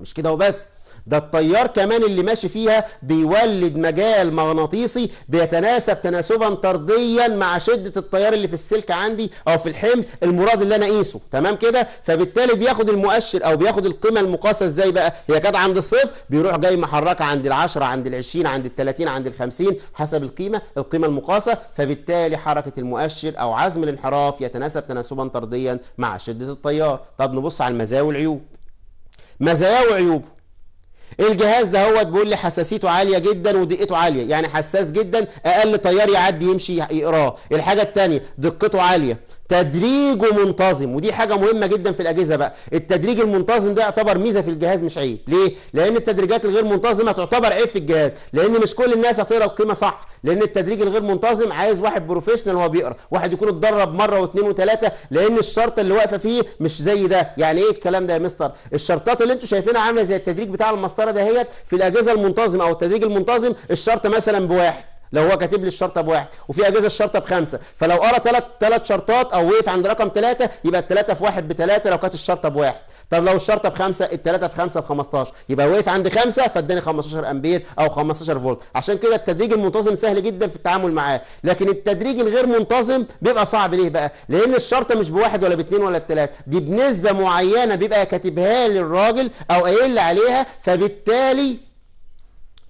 مش كده وبس ده التيار كمان اللي ماشي فيها بيولد مجال مغناطيسي بيتناسب تناسبا طرديا مع شدة التيار اللي في السلك عندي او في الحمل المراد اللي انا اقيسه تمام كده فبالتالي بياخد المؤشر او بياخد القيمة المقاسة ازاي بقى هي كانت عند الصفر بيروح جاي محركة عند ال10 عند ال20 عند ال30 عند ال50 حسب القيمة القيمة المقاسة فبالتالي حركة المؤشر او عزم الانحراف يتناسب تناسبا طرديا مع شدة التيار طب نبص على المزايا والعيوب مزايا وعيوبه الجهاز ده هو بيقول لي حساسيته عاليه جدا ودقته عاليه يعني حساس جدا اقل تيار يعدي يمشي يقراه الحاجه التانية دقته عاليه تدريج منتظم ودي حاجة مهمة جدا في الأجهزة بقى التدريج المنتظم ده يعتبر ميزة في الجهاز مش عيب ليه؟ لأن التدريجات الغير منتظمة تعتبر عيب في الجهاز لأن مش كل الناس هتقرا القيمة صح لأن التدريج الغير منتظم عايز واحد بروفيشنال وهو بيقرا واحد يكون اتدرب مرة واثنين وثلاثة لأن الشرط اللي واقفة فيه مش زي ده يعني إيه الكلام ده يا مستر؟ الشرطات اللي أنتوا شايفينها عاملة زي التدريج بتاع المسطرة دهيت في الأجهزة المنتظمة أو التدريج المنتظم الشرط مثلا بواحد لو هو كاتب لي الشرطه بواحد وفي اجهزه الشرطه بخمسه فلو قرا ثلاث ثلاث شرطات او وقف عند رقم ثلاثه يبقى الثلاثه في واحد بثلاثه لو كانت الشرطه بواحد طب لو الشرطه بخمسه الثلاثه في خمسه ب 15 يبقى وقف عند خمسه فاداني 15 امبير او 15 فولت عشان كده التدريج المنتظم سهل جدا في التعامل معاه لكن التدريج الغير منتظم بيبقى صعب ليه بقى لان الشرطه مش بواحد ولا باثنين ولا بثلاثه دي بنسبه معينه بيبقى كاتبها للراجل او قايل عليها فبالتالي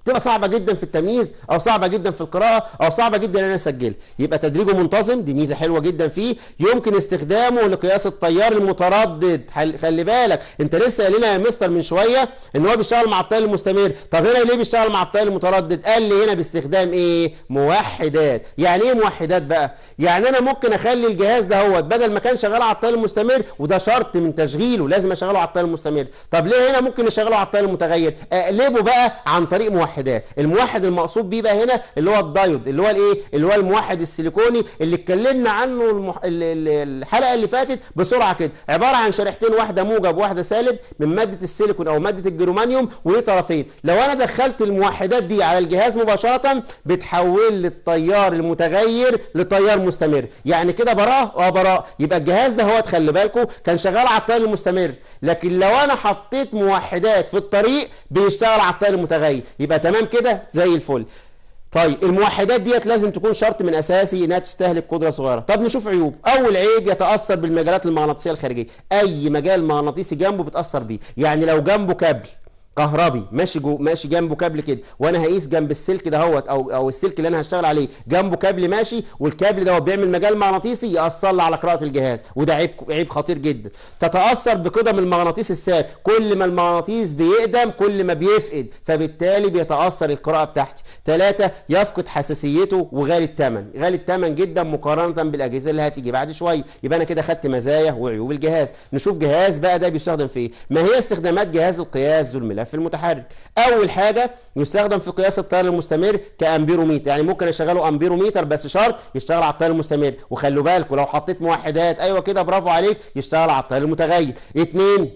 تبقى صعبه جدا في التمييز او صعبه جدا في القراءه او صعبه جدا ان انا اسجلها يبقى تدريجه منتظم دي ميزه حلوه جدا فيه يمكن استخدامه لقياس التيار المتردد خلي بالك انت لسه قايل لنا يا مستر من شويه ان هو بيشتغل مع التيار المستمر طب هنا ليه بيشتغل مع التيار المتردد قال لي هنا باستخدام ايه موحدات يعني ايه موحدات بقى يعني انا ممكن اخلي الجهاز ده هو بدل ما كان شغال على التيار المستمر وده شرط من تشغيله لازم اشغله على التيار المستمر طب ليه هنا ممكن اشغله على التيار المتغير اقلبه بقى عن طريق موحدات الموحدات الموحد المقصود بيه بقى هنا اللي هو الدايود اللي هو الايه اللي هو الموحد السيليكوني اللي اتكلمنا عنه المح... الحلقه اللي فاتت بسرعه كده عباره عن شريحتين واحده موجب واحده سالب من ماده السيليكون او ماده الجرومانيوم وليه طرفين لو انا دخلت الموحدات دي على الجهاز مباشره بتحول للتيار المتغير لتيار مستمر يعني كده براه اه براء يبقى الجهاز ده هو خلي بالكم كان شغال على التيار المستمر لكن لو انا حطيت موحدات في الطريق بيشتغل على التيار المتغير يبقى تمام كده زي الفل طيب الموحدات ديت لازم تكون شرط من اساسي انها تستهلك قدره صغيره طب نشوف عيوب اول عيب يتاثر بالمجالات المغناطيسيه الخارجيه اي مجال مغناطيسي جنبه بتاثر بيه يعني لو جنبه كابل كهربي ماشي جو ماشي جنبه كابل كده وانا هقيس جنب السلك دهوت او او السلك اللي انا هشتغل عليه جنبه كابل ماشي والكابل دهوت بيعمل مجال مغناطيسي ياثر لي على قراءه الجهاز وده عيب عيب خطير جدا تتاثر بقدم المغناطيس الساب كل ما المغناطيس بيقدم كل ما بيفقد فبالتالي بيتاثر القراءه بتاعتي ثلاثة يفقد حساسيته وغالي الثمن غالي الثمن جدا مقارنه بالاجهزه اللي هتيجي بعد شويه يبقى انا كده خدت مزايا وعيوب الجهاز نشوف جهاز بقى ده بيستخدم في ايه ما هي استخدامات جهاز القياس ذو الملف في المتحرك اول حاجه يستخدم في قياس التيار المستمر كامبيروميتر يعني ممكن اشغله امبيروميتر بس شرط يشتغل على التيار المستمر وخلوا بالكم لو حطيت موحدات ايوه كده برافو عليك يشتغل على التيار المتغير اتنين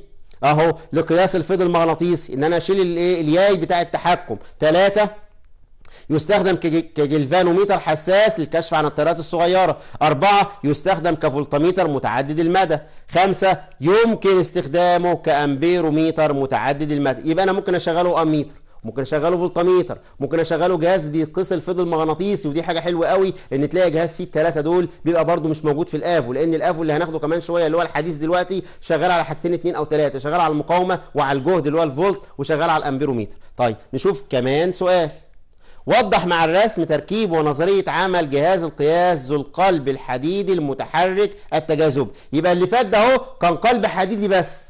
اهو لقياس الفيض المغناطيسي ان انا اشيل الايه الياي بتاع التحكم ثلاثة يستخدم كجلفانوميتر حساس للكشف عن التيارات الصغيرة أربعة يستخدم كفولتميتر متعدد المدى خمسة يمكن استخدامه كأمبيروميتر متعدد المدى يبقى أنا ممكن أشغله أميتر ممكن اشغله فولتاميتر ممكن اشغله جهاز بيتصل الفيض مغناطيسي ودي حاجه حلوه قوي ان تلاقي جهاز فيه الثلاثه دول بيبقى برده مش موجود في الافو لان الافو اللي هناخده كمان شويه اللي هو الحديث دلوقتي شغال على حاجتين اثنين او ثلاثه شغال على المقاومه وعلى الجهد اللي هو الفولت وشغال على الامبيروميتر طيب نشوف كمان سؤال وضح مع الرسم تركيب ونظرية عمل جهاز القياس ذو القلب الحديدي المتحرك التجاذبي يبقى اللي فات ده اهو كان قلب حديدي بس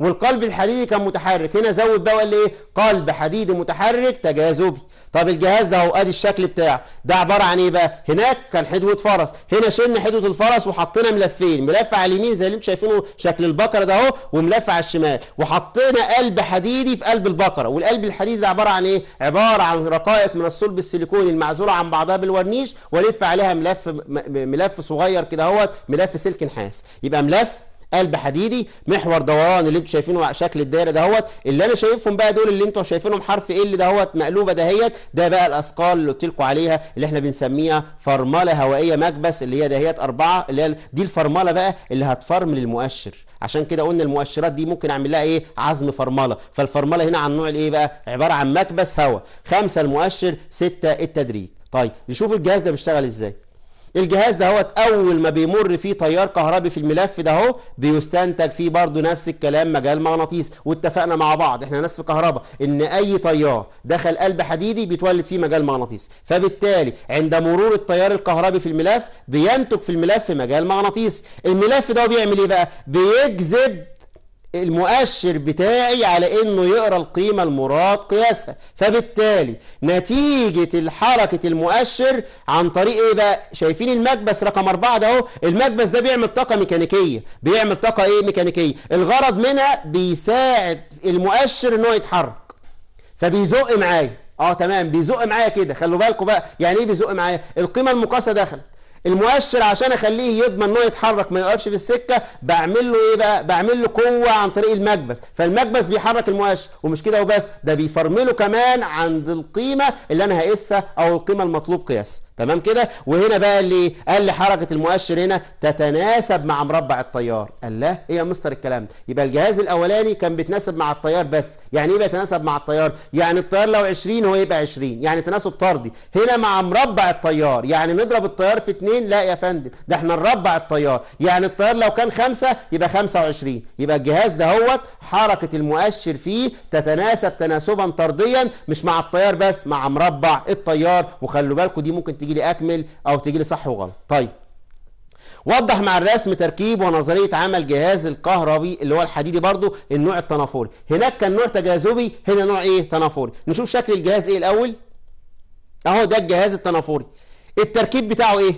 والقلب الحديدي كان متحرك هنا زود بقى ولا ايه قلب حديدي متحرك تجاذبي طب الجهاز ده اهو ادي الشكل بتاعه ده عباره عن ايه بقى هناك كان حدوه فرس هنا شلنا حدوه الفرس وحطينا ملفين ملف على اليمين زي اللي انتم شايفينه شكل البقره ده اهو وملف على الشمال وحطينا قلب حديدي في قلب البقره والقلب الحديدي ده عباره عن ايه عباره عن رقائق من الصلب السيليكوني المعزوله عن بعضها بالورنيش والف عليها ملف ملف صغير كده اهوت ملف سلك نحاس يبقى ملف قلب حديدي محور دوران اللي انتوا شايفينه شكل الدايره دهوت اللي انا شايفهم بقى دول اللي انتوا شايفينهم حرف ال دهوت مقلوبه دهيت ده بقى الاثقال اللي قلت لكم عليها اللي احنا بنسميها فرمله هوائيه مكبس اللي هي دهيت اربعه اللي هي دي الفرمله بقى اللي هتفرمل المؤشر عشان كده قلنا المؤشرات دي ممكن اعمل لها ايه عزم فرمله فالفرمله هنا عن نوع الايه بقى عباره عن مكبس هواء خمسه المؤشر سته التدريج طيب نشوف الجهاز ده بيشتغل ازاي الجهاز ده هو اول ما بيمر فيه تيار كهربي في الملف ده اهو بيستنتج فيه برضو نفس الكلام مجال مغناطيس واتفقنا مع بعض احنا ناس في كهرباء ان اي تيار دخل قلب حديدي بيتولد فيه مجال مغناطيسي فبالتالي عند مرور التيار الكهربي في الملف بينتج في الملف مجال مغناطيسي الملف ده بيعمل ايه بقى بيجذب المؤشر بتاعي على انه يقرا القيمه المراد قياسها فبالتالي نتيجه حركه المؤشر عن طريق ايه بقى شايفين المكبس رقم أربعة ده اهو المكبس ده بيعمل طاقه ميكانيكيه بيعمل طاقه ايه ميكانيكيه الغرض منها بيساعد المؤشر ان هو يتحرك فبيزق معايا اه تمام بيزق معايا كده خلوا بالكم بقى يعني ايه بيزق معايا القيمه المقاسه دخلت المؤشر عشان اخليه يضمن انه يتحرك ما يقفش في السكه بعمل له ايه بقى بعمل له قوه عن طريق المكبس فالمكبس بيحرك المؤشر ومش كده وبس ده بيفرمله كمان عند القيمه اللي انا هقيسها او القيمه المطلوب قياسها تمام كده وهنا بقى اللي قال لي حركه المؤشر هنا تتناسب مع مربع التيار الله ايه يا مستر الكلام ده يبقى الجهاز الاولاني كان بيتناسب مع التيار بس يعني ايه بيتناسب مع التيار يعني التيار لو 20 هو يبقى 20 يعني تناسب طردي هنا مع مربع التيار يعني نضرب التيار في 2 لا يا فندم ده احنا نربع التيار يعني التيار لو كان 5 يبقى 25 يبقى الجهاز دهوت حركه المؤشر فيه تتناسب تناسبا طرديا مش مع التيار بس مع مربع التيار وخلوا بالكم دي ممكن تيجي لي اكمل او تيجي لي صح وغلط طيب وضح مع الرسم تركيب ونظريه عمل جهاز الكهربي اللي هو الحديدي برضو النوع التنافوري هناك كان نوع تجاذبي هنا نوع ايه تنافوري نشوف شكل الجهاز ايه الاول اهو ده الجهاز التنافوري التركيب بتاعه ايه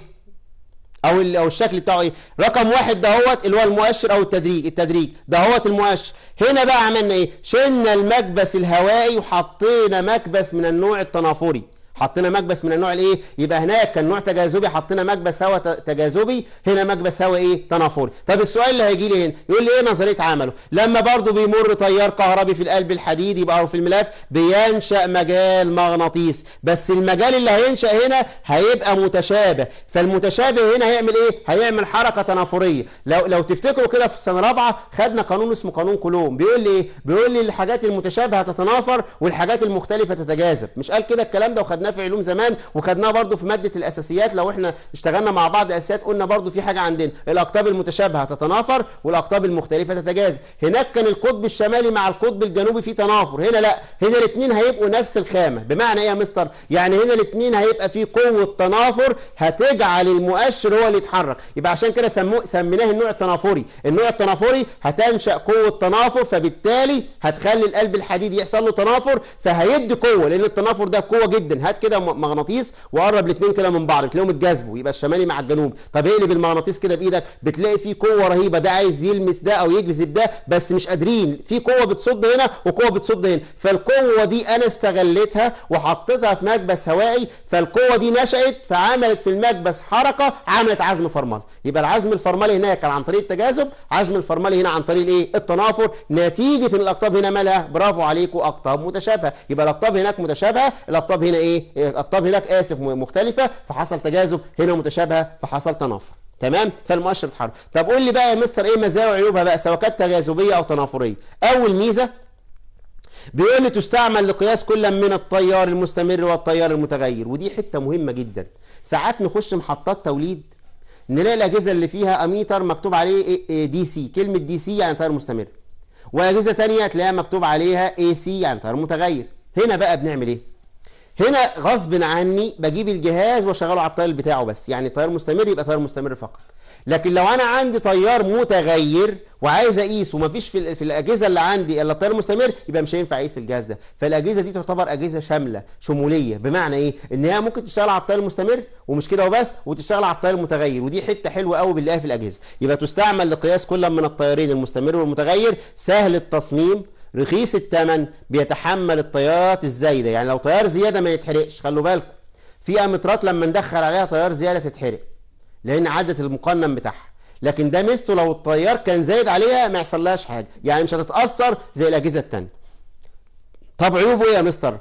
او او الشكل بتاعه ايه رقم واحد دهوت اللي هو المؤشر او التدريج التدريج دهوت المؤشر هنا بقى عملنا ايه شلنا المكبس الهوائي وحطينا مكبس من النوع التنافوري حطينا مكبس من النوع الايه يبقى هناك كان نوع تجاذبي حطينا مكبس هواء تجاذبي هنا مكبس هواء ايه تنافري طب السؤال اللي هيجي لي هنا يقول لي ايه نظريه عمله لما برضه بيمر تيار كهربي في القلب الحديدي يبقى او في الملف بينشا مجال مغناطيسي بس المجال اللي هينشا هنا هيبقى متشابه فالمتشابه هنا هيعمل ايه هيعمل حركه تنافريه لو لو تفتكروا كده في سنه رابعه خدنا قانون اسمه قانون كولوم بيقول لي ايه بيقول لي الحاجات المتشابهه تتنافر والحاجات المختلفه تتجاذب مش قال كده الكلام ده وخدناه خدناه في علوم زمان وخدناه برضو في ماده الاساسيات لو احنا اشتغلنا مع بعض اساسيات قلنا برضو في حاجه عندنا الاقطاب المتشابهه تتنافر والاقطاب المختلفه تتجاز هناك كان القطب الشمالي مع القطب الجنوبي في تنافر هنا لا هنا الاثنين هيبقوا نفس الخامه بمعنى ايه يا مستر يعني هنا الاثنين هيبقى في قوه تنافر هتجعل المؤشر هو اللي يتحرك يبقى عشان كده سموه سميناه النوع التنافري النوع التنافري هتنشا قوه تنافر فبالتالي هتخلي القلب الحديد يحصل له تنافر فهيدي قوه لان التنافر ده قوه جدا ساعات كده مغناطيس وقرب الاثنين كده من بعض تلاقيهم اتجذبوا يبقى الشمالي مع الجنوب طب اقلب المغناطيس كده بايدك بتلاقي في قوه رهيبه ده عايز يلمس ده او يجذب ده بس مش قادرين في قوه بتصد هنا وقوه بتصد هنا فالقوه دي انا استغلتها وحطيتها في مكبس هوائي فالقوه دي نشات فعملت في المكبس حركه عملت عزم فرمال يبقى العزم الفرمالي هناك كان عن طريق التجاذب عزم الفرمالي هنا عن طريق الايه التنافر نتيجه ان الاقطاب هنا مالها برافو عليكم اقطاب متشابهه يبقى الاقطاب هناك متشابهه الاقطاب هنا ايه الطب هناك اسف مختلفه فحصل تجاذب هنا متشابهه فحصل تنافر تمام فالمؤشر اتحرك طب قول لي بقى يا مستر ايه مزايا وعيوبها بقى سواء كانت تجاذبيه او تنافريه اول ميزه بيقول لي تستعمل لقياس كل من التيار المستمر والتيار المتغير ودي حته مهمه جدا ساعات نخش محطات توليد نلاقي الاجهزه اللي فيها اميتر مكتوب عليه إيه، إيه، دي سي كلمه دي سي يعني تيار مستمر واجهزه ثانيه تلاقيها مكتوب عليها اي سي يعني تيار متغير هنا بقى بنعمل ايه هنا غصب عني بجيب الجهاز واشغله على الطيار بتاعه بس يعني تيار مستمر يبقى تيار مستمر فقط لكن لو انا عندي تيار متغير وعايز اقيس ومفيش في, في الاجهزه اللي عندي الا الطيار المستمر يبقى مش هينفع اقيس الجهاز ده فالاجهزه دي تعتبر اجهزه شامله شموليه بمعنى ايه ان هي ممكن تشتغل على الطيار المستمر ومش كده وبس وتشتغل على الطيار المتغير ودي حته حلوه قوي بنلاقيها في الاجهزه يبقى تستعمل لقياس كل من الطيارين المستمر والمتغير سهل التصميم رخيص الثمن بيتحمل التيارات الزايده يعني لو تيار زياده ما يتحرقش خلوا بالكم في امترات لما ندخل عليها تيار زياده تتحرق لان عدت المقنن بتاعها لكن ده ميزته لو التيار كان زايد عليها ما يحصلهاش حاجه يعني مش هتتاثر زي الاجهزه الثانيه طب عيوبه ايه يا مستر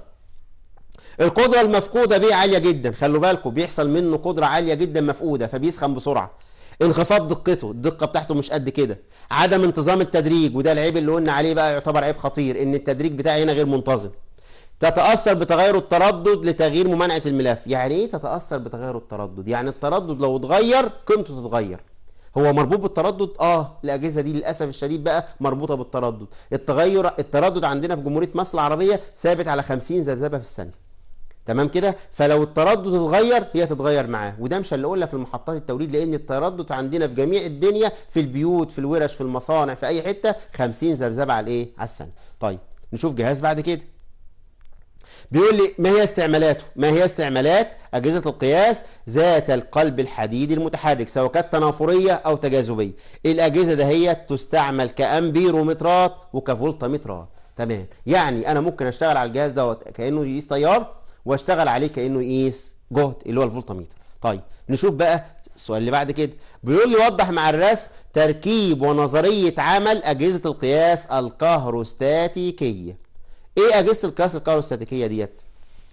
القدره المفقوده بيه عاليه جدا خلوا بالكم بيحصل منه قدره عاليه جدا مفقوده فبيسخن بسرعه انخفاض دقته الدقه بتاعته مش قد كده عدم انتظام التدريج وده العيب اللي قلنا عليه بقى يعتبر عيب خطير ان التدريج بتاعي هنا غير منتظم تتاثر بتغير التردد لتغيير ممانعه الملف يعني ايه تتاثر بتغير التردد يعني التردد لو اتغير قيمته تتغير هو مربوط بالتردد اه الاجهزه دي للاسف الشديد بقى مربوطه بالتردد التغير التردد عندنا في جمهوريه مصر العربيه ثابت على 50 ذبذبه في الثانيه تمام كده فلو التردد اتغير هي تتغير معاه وده مش اللي قلنا في المحطات التوليد لان التردد عندنا في جميع الدنيا في البيوت في الورش في المصانع في اي حته 50 ذبذبه على الايه على السنه طيب نشوف جهاز بعد كده بيقول لي ما هي استعمالاته ما هي استعمالات أجهزة القياس ذات القلب الحديدي المتحرك سواء كانت تنافرية أو تجاذبية الأجهزة دهيت تستعمل كأمبيرومترات وكفولتامترات تمام يعني أنا ممكن أشتغل على الجهاز دوت كأنه يقيس تيار واشتغل عليه كانه يقيس جهد اللي هو الفولتميتر طيب نشوف بقى السؤال اللي بعد كده بيقول لي وضح مع الرسم تركيب ونظريه عمل اجهزه القياس الكهروستاتيكيه ايه اجهزه القياس الكهروستاتيكيه ديت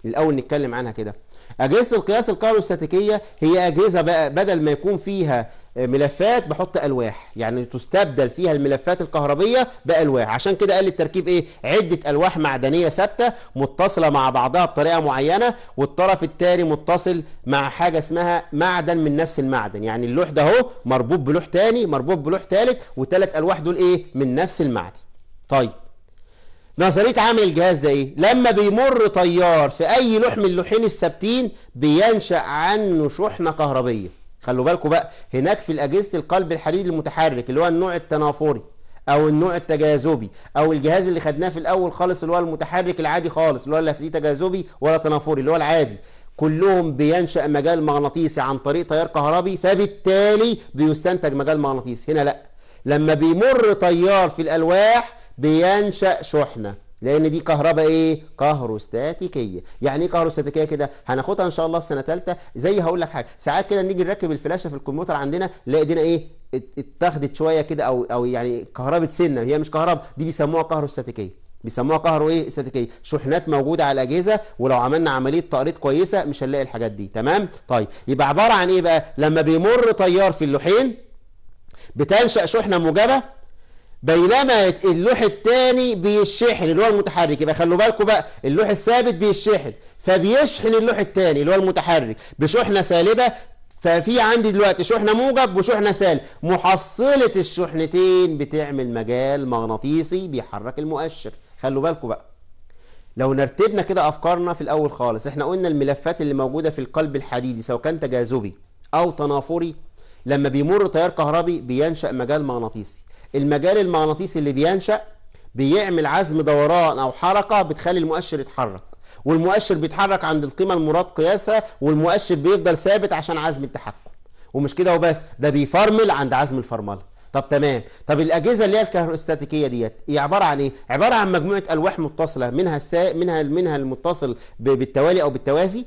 الاول نتكلم عنها كده اجهزه القياس الكهروستاتيكيه هي اجهزه بقى بدل ما يكون فيها آه، ملفات بحط الواح يعني تستبدل فيها الملفات الكهربيه بالواح عشان كده قال التركيب ايه عده الواح معدنيه ثابته متصله مع بعضها بطريقه معينه والطرف الثاني متصل مع حاجه اسمها معدن من نفس المعدن يعني اللوح ده اهو مربوط بلوح تاني مربوط بلوح تالت وثلاث الواح دول ايه من نفس المعدن طيب نظريه عامل الجهاز ده ايه لما بيمر طيار في اي لوح من اللوحين الثابتين بينشا عنه شحنه كهربيه خلوا بالكم بقى هناك في الاجهزه القلب الحديد المتحرك اللي هو النوع التنافري او النوع التجاذبي او الجهاز اللي خدناه في الاول خالص اللي هو المتحرك العادي خالص اللي هو لا فيه تجاذبي ولا تنافري اللي هو العادي كلهم بينشأ مجال مغناطيسي عن طريق تيار كهربي فبالتالي بيستنتج مجال مغناطيسي هنا لا لما بيمر تيار في الالواح بينشأ شحنه لان دي كهرباء ايه كهروستاتيكيه يعني ايه كهروستاتيكيه كده هناخدها ان شاء الله في سنه ثالثه زي هقول لك حاجه ساعات كده نيجي نركب الفلاشه في الكمبيوتر عندنا نلاقي ايه اتاخدت شويه كده او او يعني كهرباء سنه هي مش كهرباء دي بيسموها كهروستاتيكيه بيسموها كهرو ايه استاتيكيه شحنات موجوده على الاجهزه ولو عملنا عمليه تقريط كويسه مش هنلاقي الحاجات دي تمام طيب يبقى عباره عن ايه بقى لما بيمر تيار في اللوحين بتنشا شحنه موجبه بينما اللوح الثاني بيشحن اللي هو المتحرك يبقى خلوا بالكم بقى اللوح الثابت بيشحن فبيشحن اللوح الثاني اللي هو المتحرك بشحنه سالبه ففي عندي دلوقتي شحنه موجب وشحنه سالب محصله الشحنتين بتعمل مجال مغناطيسي بيحرك المؤشر خلوا بالكم بقى لو نرتبنا كده افكارنا في الاول خالص احنا قلنا الملفات اللي موجوده في القلب الحديدي سواء كان تجاذبي او تنافري لما بيمر تيار كهربي بينشا مجال مغناطيسي المجال المغناطيسي اللي بينشأ بيعمل عزم دوران أو حركة بتخلي المؤشر يتحرك والمؤشر بيتحرك عند القيمة المراد قياسها والمؤشر بيفضل ثابت عشان عزم التحكم ومش كده وبس ده بيفرمل عند عزم الفرمله طب تمام طب الاجهزه اللي هي الكهروستاتيكيه ديت هي عباره عن ايه عباره عن مجموعه الواح متصله منها السا... منها منها المتصل ب... بالتوالي او بالتوازي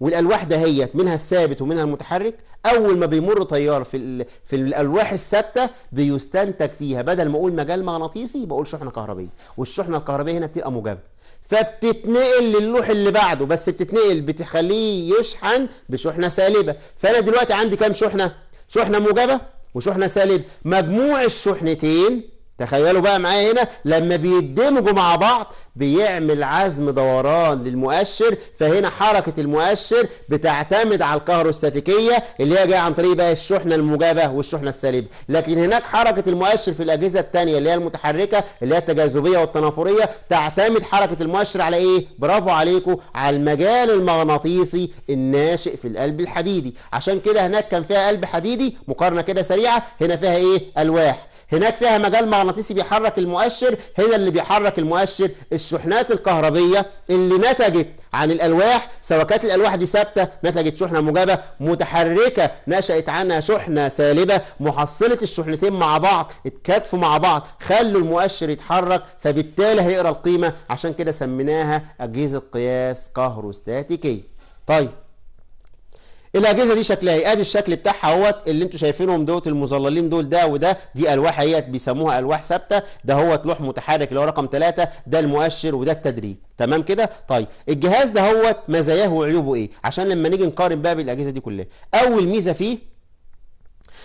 والالواح دهيت منها الثابت ومنها المتحرك اول ما بيمر تيار في في الالواح الثابته بيستنتج فيها بدل ما اقول مجال مغناطيسي بقول شحنه كهربيه والشحنه الكهربيه هنا بتبقى موجبه فبتتنقل للوح اللي بعده بس بتتنقل بتخليه يشحن بشحنه سالبه فانا دلوقتي عندي كام شحنه شحنه موجبه وشحنه سالبه مجموع الشحنتين تخيلوا بقى معايا هنا لما بيدمجوا مع بعض بيعمل عزم دوران للمؤشر فهنا حركة المؤشر بتعتمد على الكهروستاتيكية اللي هي جاية عن طريق بقى الشحنة الموجبة والشحنة السالبة لكن هناك حركة المؤشر في الأجهزة الثانية اللي هي المتحركة اللي هي التجاذبية والتنافرية تعتمد حركة المؤشر على إيه؟ برافو عليكم على المجال المغناطيسي الناشئ في القلب الحديدي عشان كده هناك كان فيها قلب حديدي مقارنة كده سريعة هنا فيها إيه؟ ألواح هناك فيها مجال مغناطيسي بيحرك المؤشر هنا اللي بيحرك المؤشر الشحنات الكهربية اللي نتجت عن الألواح سواكات الألواح دي ثابتة نتجت شحنة موجبة متحركة نشأت عنها شحنة سالبة محصلة الشحنتين مع بعض اتكاتفوا مع بعض خلوا المؤشر يتحرك فبالتالي هيقرأ القيمة عشان كده سميناها أجهزة قياس كهروستاتيكية طيب الاجهزه دي شكلها ايه ادي الشكل بتاعها اهوت اللي انتوا شايفينهم دوت المظللين دول ده وده دي الواح اهيت بيسموها الواح ثابته ده هوت لوح متحرك اللي هو رقم ثلاثة ده المؤشر وده التدريج تمام كده طيب الجهاز ده هوت مزاياه وعيوبه ايه عشان لما نيجي نقارن بقى بالاجهزه دي كلها اول ميزه فيه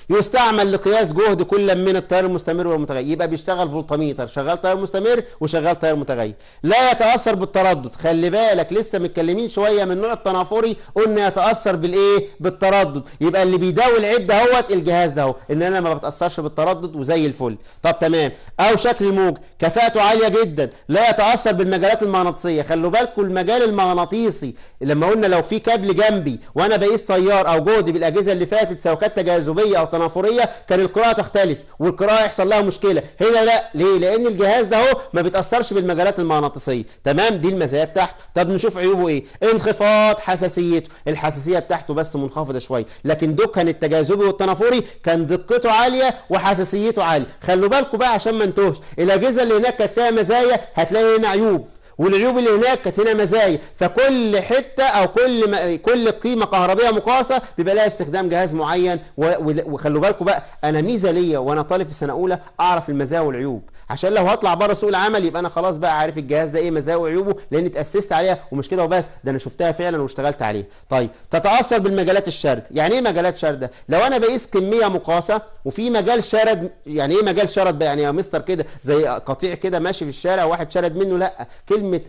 يستعمل لقياس جهد كل من التيار المستمر والمتغير يبقى بيشتغل فولتميتر شغال تيار مستمر وشغال تيار متغير لا يتاثر بالتردد خلي بالك لسه متكلمين شويه من النوع التنافري قلنا يتاثر بالايه بالتردد يبقى اللي بيداوي العيب هوت الجهاز ده ان انا ما بتاثرش بالتردد وزي الفل طب تمام او شكل الموج كفاءته عاليه جدا لا يتاثر بالمجالات المغناطيسيه خلوا بالكم المجال المغناطيسي لما قلنا لو في كابل جنبي وانا بقيس تيار او جهد بالاجهزه اللي فاتت سواء كانت تجاذبيه او التنافريه كان القراءه تختلف والقراءه يحصل لها مشكله هنا لا ليه لان الجهاز ده هو ما بيتاثرش بالمجالات المغناطيسيه تمام دي المزايا بتاعته طب نشوف عيوبه ايه انخفاض حساسيته الحساسيه بتاعته بس منخفضه شويه لكن دول كان التجاذبي والتنافري كان دقته عاليه وحساسيته عاليه خلوا بالكم بقى عشان ما انتهش الاجهزه اللي هناك كانت فيها مزايا هتلاقي هنا عيوب والعيوب اللي هناك كانت هنا مزايا فكل حته او كل ما كل قيمه كهربائيه مقاسه بيبقى لها استخدام جهاز معين و... وخلوا بالكم بقى انا ميزه ليا وانا طالب في سنه اولى اعرف المزايا والعيوب عشان لو هطلع بره سوق العمل يبقى انا خلاص بقى عارف الجهاز ده ايه مزايا وعيوبه لان اتاسست عليها ومش كده وبس ده انا شفتها فعلا واشتغلت عليها طيب تتاثر بالمجالات الشارده يعني ايه مجالات شارده لو انا بقيس كميه مقاسه وفي مجال شرد يعني ايه مجال شرد بقى يعني يا مستر كده زي قطيع كده ماشي في الشارع واحد شرد منه لا كلمه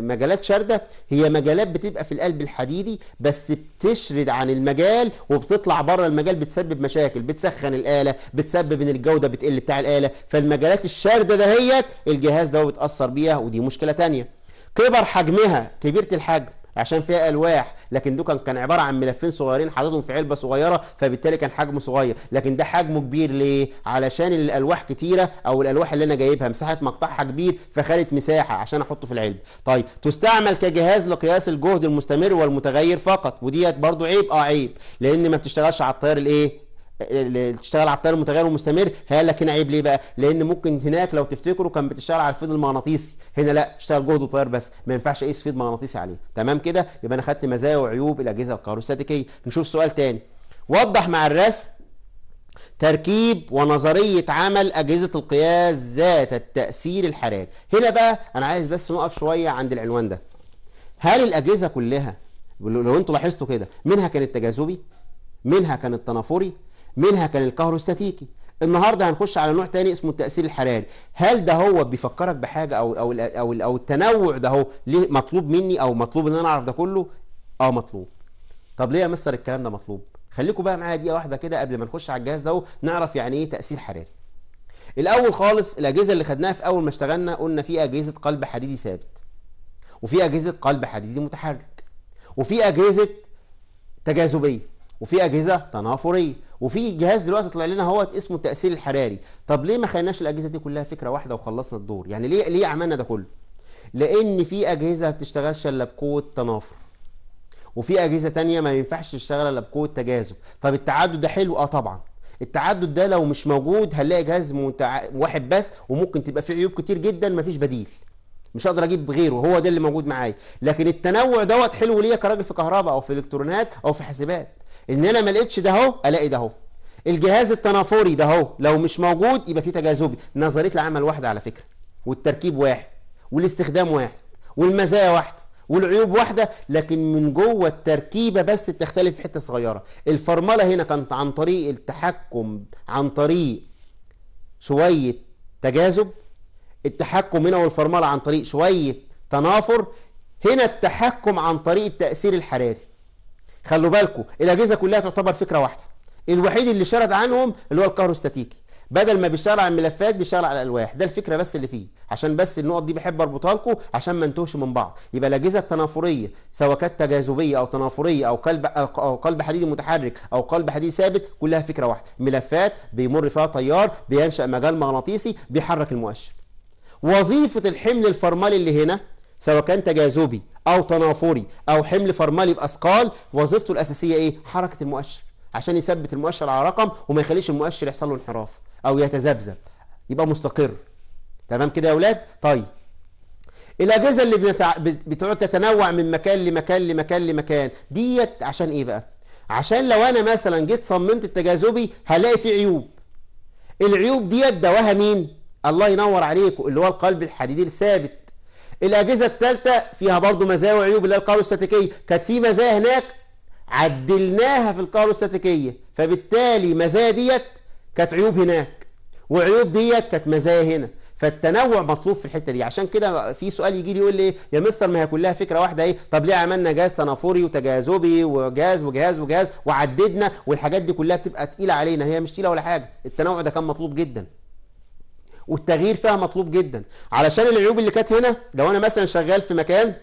مجالات شارده هي مجالات بتبقى في القلب الحديدي بس بتشرد عن المجال وبتطلع بره المجال بتسبب مشاكل بتسخن الاله بتسبب ان الجوده بتقل بتاع الاله فالمجالات الشارده ده دهيت الجهاز ده بيتأثر بيها ودي مشكلة تانية كبر حجمها كبيرة الحجم عشان فيها الواح لكن دول كان عباره عن ملفين صغيرين حاططهم في علبه صغيره فبالتالي كان حجمه صغير لكن ده حجمه كبير ليه علشان الالواح كتيره او الالواح اللي انا جايبها مساحه مقطعها كبير فخدت مساحه عشان احطه في العلبه طيب تستعمل كجهاز لقياس الجهد المستمر والمتغير فقط وديت برضو عيب اه عيب لان ما بتشتغلش على التيار الايه تشتغل على التيار المتغير والمستمر هي لك هنا عيب ليه بقى؟ لان ممكن هناك لو تفتكروا كان بتشتغل على الفيض المغناطيسي هنا لا اشتغل جهد وتيار بس ما ينفعش اقيس فيض مغناطيسي عليه تمام كده يبقى انا خدت مزايا وعيوب الاجهزه الكهروستاتيكيه نشوف سؤال تاني وضح مع الرسم تركيب ونظرية عمل أجهزة القياس ذات التأثير الحراري هنا بقى أنا عايز بس نقف شوية عند العنوان ده هل الأجهزة كلها لو أنتوا لاحظتوا كده منها كان التجاذبي منها كان التنافري منها كان الكهروستاتيكي النهارده هنخش على نوع تاني اسمه التاثير الحراري هل ده هو بيفكرك بحاجه او او او, أو التنوع ده هو ليه مطلوب مني او مطلوب ان انا اعرف ده كله اه مطلوب طب ليه يا مستر الكلام ده مطلوب خليكم بقى معايا دقيقه واحده كده قبل ما نخش على الجهاز ده نعرف يعني ايه تاثير حراري الاول خالص الاجهزه اللي خدناها في اول ما اشتغلنا قلنا في اجهزه قلب حديدي ثابت وفي اجهزه قلب حديدي متحرك وفي اجهزه تجاذبيه وفي اجهزه تنافريه وفي جهاز دلوقتي طلع لنا اهوت اسمه التاثير الحراري طب ليه ما خليناش الاجهزه دي كلها فكره واحده وخلصنا الدور يعني ليه ليه عملنا ده كله لان في اجهزه ما بتشتغلش الا بقوه تنافر وفي اجهزه تانية ما ينفعش تشتغل الا بقوه تجاذب طب التعدد ده حلو اه طبعا التعدد ده لو مش موجود هنلاقي جهاز متع... واحد بس وممكن تبقى فيه عيوب كتير جدا مفيش بديل مش هقدر اجيب غيره هو ده اللي موجود معايا لكن التنوع دوت حلو ليا كراجل في كهرباء او في الكترونات او في حاسبات ان انا ما لقيتش ده اهو الاقي ده اهو الجهاز التنافري ده اهو لو مش موجود يبقى في تجاذبي نظريه العمل واحده على فكره والتركيب واحد والاستخدام واحد والمزايا واحده والعيوب واحده لكن من جوه التركيبه بس بتختلف في حته صغيره الفرمله هنا كانت عن طريق التحكم عن طريق شويه تجاذب التحكم هنا والفرمله عن طريق شويه تنافر هنا التحكم عن طريق التاثير الحراري خلوا بالكم الاجهزه كلها تعتبر فكره واحده الوحيد اللي شرد عنهم اللي هو الكهروستاتيكي بدل ما بيشرع الملفات بيشرع الالواح ده الفكره بس اللي فيه عشان بس النقط دي بحب اربطها لكم عشان ما نتوهش من بعض يبقى الاجهزه التنافريه سواء كانت تجاذبيه او تنافريه او قلب او قلب حديدي متحرك او قلب حديدي ثابت كلها فكره واحده ملفات بيمر فيها تيار بينشا مجال مغناطيسي بيحرك المؤشر وظيفه الحمل الفرملي اللي هنا سواء كان تجاذبي أو تنافري أو حمل فرملي بأثقال وظيفته الأساسية إيه؟ حركة المؤشر عشان يثبت المؤشر على رقم وما يخليش المؤشر يحصل له انحراف أو يتذبذب يبقى مستقر تمام كده يا ولاد؟ طيب الأجهزة اللي بتع... بتقعد تتنوع من مكان لمكان لمكان لمكان ديت عشان إيه بقى؟ عشان لو أنا مثلا جيت صممت التجاذبي هلاقي فيه عيوب العيوب ديت دواها مين؟ الله ينور عليكم اللي هو القلب الحديدي الثابت الاجهزه الثالثه فيها برضو مزايا وعيوب اللي هي القاره الاستاتيكيه كانت في مزايا هناك عدلناها في القاره الاستاتيكيه فبالتالي مزايا ديت كانت عيوب هناك وعيوب ديت كانت مزايا هنا فالتنوع مطلوب في الحته دي عشان كده في سؤال يجي لي يقول لي ايه يا مستر ما هي كلها فكره واحده ايه طب ليه عملنا جهاز تنافري وتجاذبي وجهاز وجهاز وجهاز وعددنا والحاجات دي كلها بتبقى تقيله علينا هي مش تقيله ولا حاجه التنوع ده كان مطلوب جدا والتغيير فيها مطلوب جدا علشان العيوب اللي كانت هنا لو انا مثلا شغال في مكان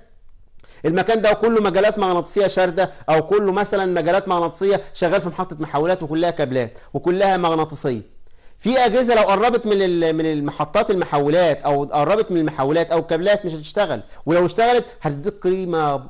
المكان ده كله مجالات مغناطيسيه شارده او كله مثلا مجالات مغناطيسيه شغال في محطه محولات وكلها كابلات وكلها مغناطيسيه في اجهزه لو قربت من من المحطات المحولات او قربت من المحولات او الكابلات مش هتشتغل ولو اشتغلت هتديك قيمه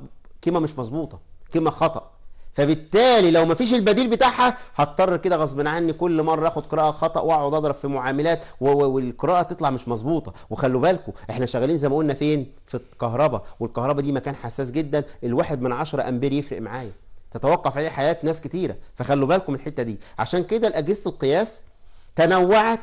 قيمه مش مظبوطه قيمه خطا فبالتالي لو مفيش البديل بتاعها هضطر كده غصب عني كل مره اخد قراءه خطا واقعد اضرب في معاملات والقراءه تطلع مش مظبوطه وخلوا بالكم احنا شغالين زي ما قلنا فين في الكهرباء والكهرباء دي مكان حساس جدا الواحد من عشرة امبير يفرق معايا تتوقف عليه حياه ناس كتيره فخلوا بالكم من الحته دي عشان كده اجهزه القياس تنوعت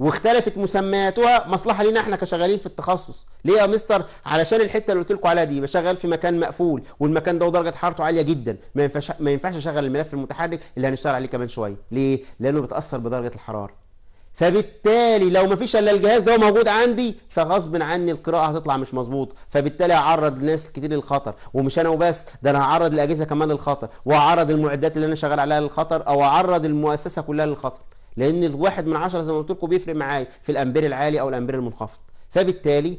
واختلفت مسمياتها مصلحه لينا احنا كشغالين في التخصص ليه يا مستر علشان الحته اللي قلت لكم عليها دي بشغل في مكان مقفول والمكان ده درجه حرارته عاليه جدا ما ينفعش ما ينفعش اشغل الملف المتحرك اللي هنشتغل عليه كمان شويه ليه لانه بيتاثر بدرجه الحراره فبالتالي لو ما فيش الا الجهاز ده موجود عندي فغصب عني القراءه هتطلع مش مظبوطه فبالتالي هعرض ناس كتير للخطر ومش انا وبس ده انا هعرض الاجهزه كمان للخطر وهعرض المعدات اللي انا شغال عليها للخطر او هعرض المؤسسه كلها للخطر لان الواحد من عشرة زي ما قلت لكم بيفرق معايا في الامبير العالي او الامبير المنخفض فبالتالي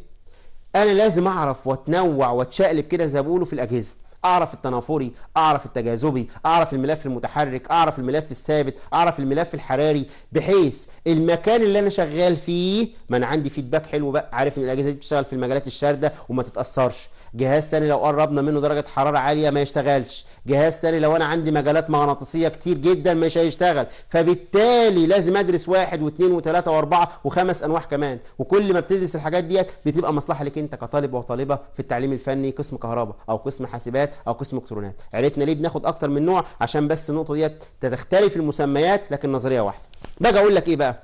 انا لازم اعرف واتنوع واتشقلب كده زي ما بيقولوا في الاجهزه اعرف التنافري اعرف التجاذبي اعرف الملف المتحرك اعرف الملف الثابت اعرف الملف الحراري بحيث المكان اللي انا شغال فيه ما انا عندي فيدباك حلو بقى عارف ان الاجهزه دي بتشتغل في المجالات الشارده وما تتاثرش جهاز تاني لو قربنا منه درجه حراره عاليه ما يشتغلش جهاز تاني لو انا عندي مجالات مغناطيسيه كتير جدا مش هيشتغل فبالتالي لازم ادرس واحد واثنين وثلاثه واربعه وخمس انواع كمان وكل ما بتدرس الحاجات ديت بتبقى مصلحه لك انت كطالب وطالبه في التعليم الفني قسم كهرباء او قسم حاسبات او قسم الكترونات عرفنا ليه بناخد اكتر من نوع عشان بس النقطه ديت تختلف المسميات لكن نظريه واحده باجي اقول لك ايه بقى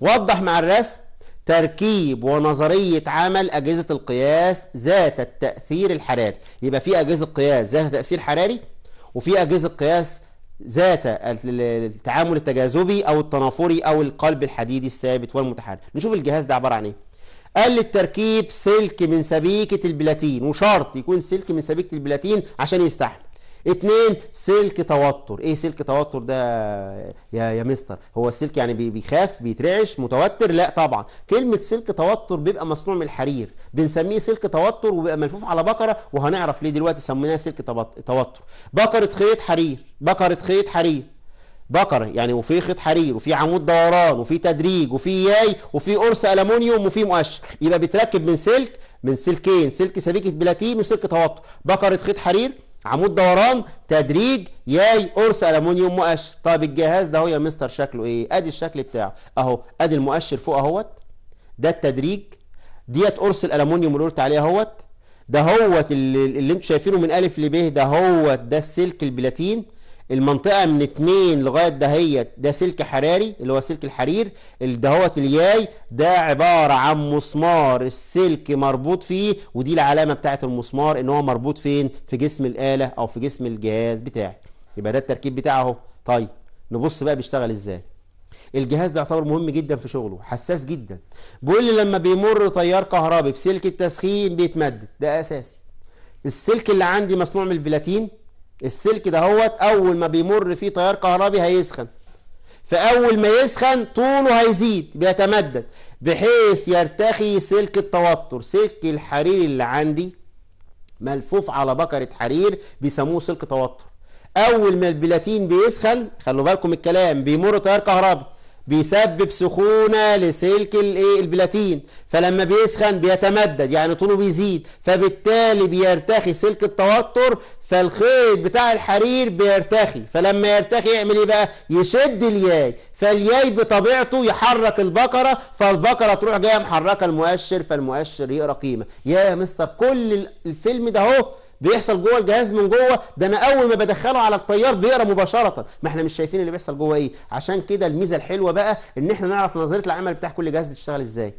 وضح مع الرسم تركيب ونظرية عمل أجهزة القياس ذات التأثير الحراري يبقى في أجهزة قياس ذات تأثير حراري وفي أجهزة قياس ذات التعامل التجاذبي أو التنافري أو القلب الحديدي الثابت والمتحرك نشوف الجهاز ده عبارة عن إيه قال للتركيب سلك من سبيكة البلاتين وشرط يكون سلك من سبيكة البلاتين عشان يستحمل اتنين سلك توتر ايه سلك توتر ده يا يا مستر هو السلك يعني بيخاف بيترعش متوتر لا طبعا كلمه سلك توتر بيبقى مصنوع من الحرير بنسميه سلك توتر وبيبقى ملفوف على بقره وهنعرف ليه دلوقتي سميناه سلك توتر بقره خيط حرير بقره خيط حرير بقره يعني وفي خيط حرير وفي عمود دوران وفي تدريج وفي ياي وفي قرص الومنيوم وفي مؤشر يبقى بيتركب من سلك من سلكين سلك سبيكه بلاتين وسلك توتر بقره خيط حرير عمود دوران تدريج ياي قرص ألمونيوم مؤشر طب الجهاز ده هو يا مستر شكله ايه ادي الشكل بتاعه اهو ادي المؤشر فوق اهوت ده التدريج ديت قرص الالومنيوم اللي قلت عليه اهوت ده هوت اللي, اللي انتوا شايفينه من الف ب ده هوت ده السلك البلاتين المنطقه من 2 لغايه دهيت ده سلك حراري اللي هو سلك الحرير دهوت الياي ده عباره عن مسمار السلك مربوط فيه ودي العلامه بتاعه المسمار ان هو مربوط فين في جسم الاله او في جسم الجهاز بتاعي يبقى ده التركيب بتاعه اهو طيب نبص بقى بيشتغل ازاي الجهاز ده يعتبر مهم جدا في شغله حساس جدا بيقول لي لما بيمر تيار كهربي في سلك التسخين بيتمدد ده اساسي السلك اللي عندي مصنوع من البلاتين السلك دهوت اول ما بيمر فيه تيار كهربي هيسخن فاول ما يسخن طوله هيزيد بيتمدد بحيث يرتخي سلك التوتر سلك الحرير اللي عندي ملفوف على بكرة حرير بيسموه سلك توتر اول ما البلاتين بيسخن خلوا بالكم الكلام بيمر تيار كهربي بيسبب سخونة لسلك البلاتين فلما بيسخن بيتمدد يعني طوله بيزيد فبالتالي بيرتخي سلك التوتر فالخيط بتاع الحرير بيرتخي فلما يرتخي يعمل ايه بقى يشد الياي فالياي بطبيعته يحرك البقرة فالبقرة تروح جاية محركة المؤشر فالمؤشر يقرا قيمة يا مستر كل الفيلم ده اهو بيحصل جوه الجهاز من جوه ده انا اول ما بدخله على التيار بيقرا مباشره ما احنا مش شايفين اللي بيحصل جوه ايه عشان كده الميزه الحلوه بقى ان احنا نعرف نظريه العمل بتاع كل جهاز بتشتغل ازاي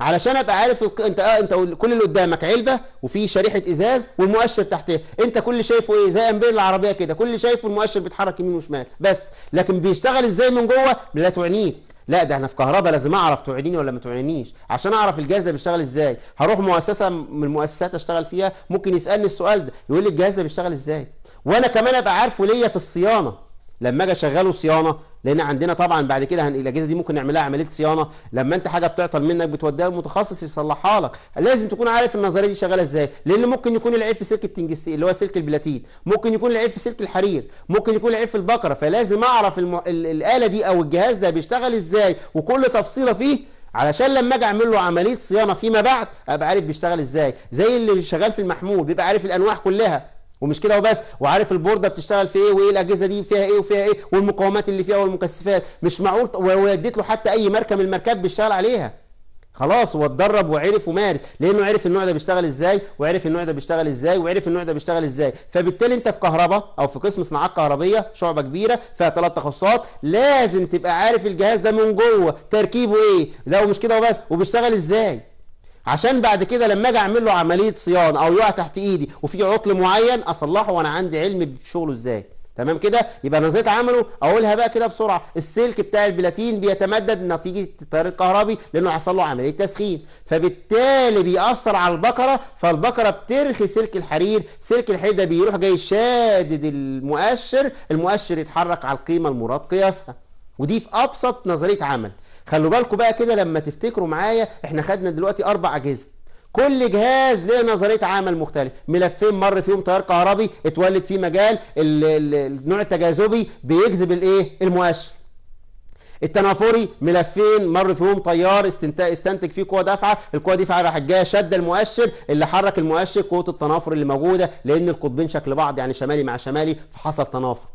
علشان ابقى عارف انت اه انت كل اللي قدامك علبه وفي شريحه ازاز والمؤشر تحتها انت كل اللي شايفه ايه زي امبير العربيه كده كل اللي شايفه المؤشر بيتحرك يمين وشمال بس لكن بيشتغل ازاي من جوه لا تعنيك لا ده انا في كهرباء لازم اعرف تعينيني ولا ما تعينيش عشان اعرف الجهاز ده بيشتغل ازاي هروح مؤسسه من المؤسسات اشتغل فيها ممكن يسالني السؤال ده يقول لي الجهاز ده بيشتغل ازاي وانا كمان ابقى عارفه ليا في الصيانه لما اجي اشغله صيانه لان عندنا طبعا بعد كده الاجهزه دي ممكن نعمل لها عمليه صيانه لما انت حاجه بتعطل منك بتوديها للمتخصص يصلحها لك لازم تكون عارف النظريه دي شغاله ازاي لان ممكن يكون العيب في سلك التنجستيل اللي هو سلك البلاتين ممكن يكون العيب في سلك الحرير ممكن يكون العيب في البقره فلازم اعرف الم... ال... الاله دي او الجهاز ده بيشتغل ازاي وكل تفصيله فيه علشان لما اجي اعمل له عمليه صيانه فيما بعد ابقى عارف بيشتغل ازاي زي اللي شغال في المحمول بيبقى عارف الانواع كلها ومش كده وبس وعارف البورده بتشتغل في ايه وايه الاجهزه دي فيها ايه وفيها ايه والمقاومات اللي فيها والمكثفات مش معقول واديت له حتى اي ماركه من الماركات بيشتغل عليها خلاص هو اتدرب وعرف ومارس لانه عرف النوع ده بيشتغل ازاي وعرف النوع ده بيشتغل ازاي وعرف النوع ده بيشتغل ازاي فبالتالي انت في كهرباء او في قسم صناعات كهربيه شعبه كبيره فيها ثلاث تخصصات لازم تبقى عارف الجهاز ده من جوه تركيبه ايه لو مش كده وبس وبيشتغل ازاي عشان بعد كده لما اجي اعمل له عمليه صيانه او يقع تحت ايدي وفي عطل معين اصلحه وانا عندي علم بشغله ازاي تمام كده يبقى نظريه عمله اقولها بقى كده بسرعه السلك بتاع البلاتين بيتمدد نتيجه التيار الكهربي لانه حصل له عمليه تسخين فبالتالي بيأثر على البقره فالبقره بترخي سلك الحرير سلك الحرير ده بيروح جاي شادد المؤشر المؤشر يتحرك على القيمه المراد قياسها ودي في ابسط نظريه عمل خلوا بالكم بقى كده لما تفتكروا معايا احنا خدنا دلوقتي اربع اجهزه كل جهاز له نظريه عمل مختلفه ملفين مر فيهم تيار كهربي اتولد فيه مجال النوع التجاذبي بيجذب الايه المؤشر التنافري ملفين مر فيهم تيار استنتج فيه قوه دافعه القوه دي راح جايه شد المؤشر اللي حرك المؤشر قوه التنافر اللي موجوده لان القطبين شكل بعض يعني شمالي مع شمالي فحصل تنافر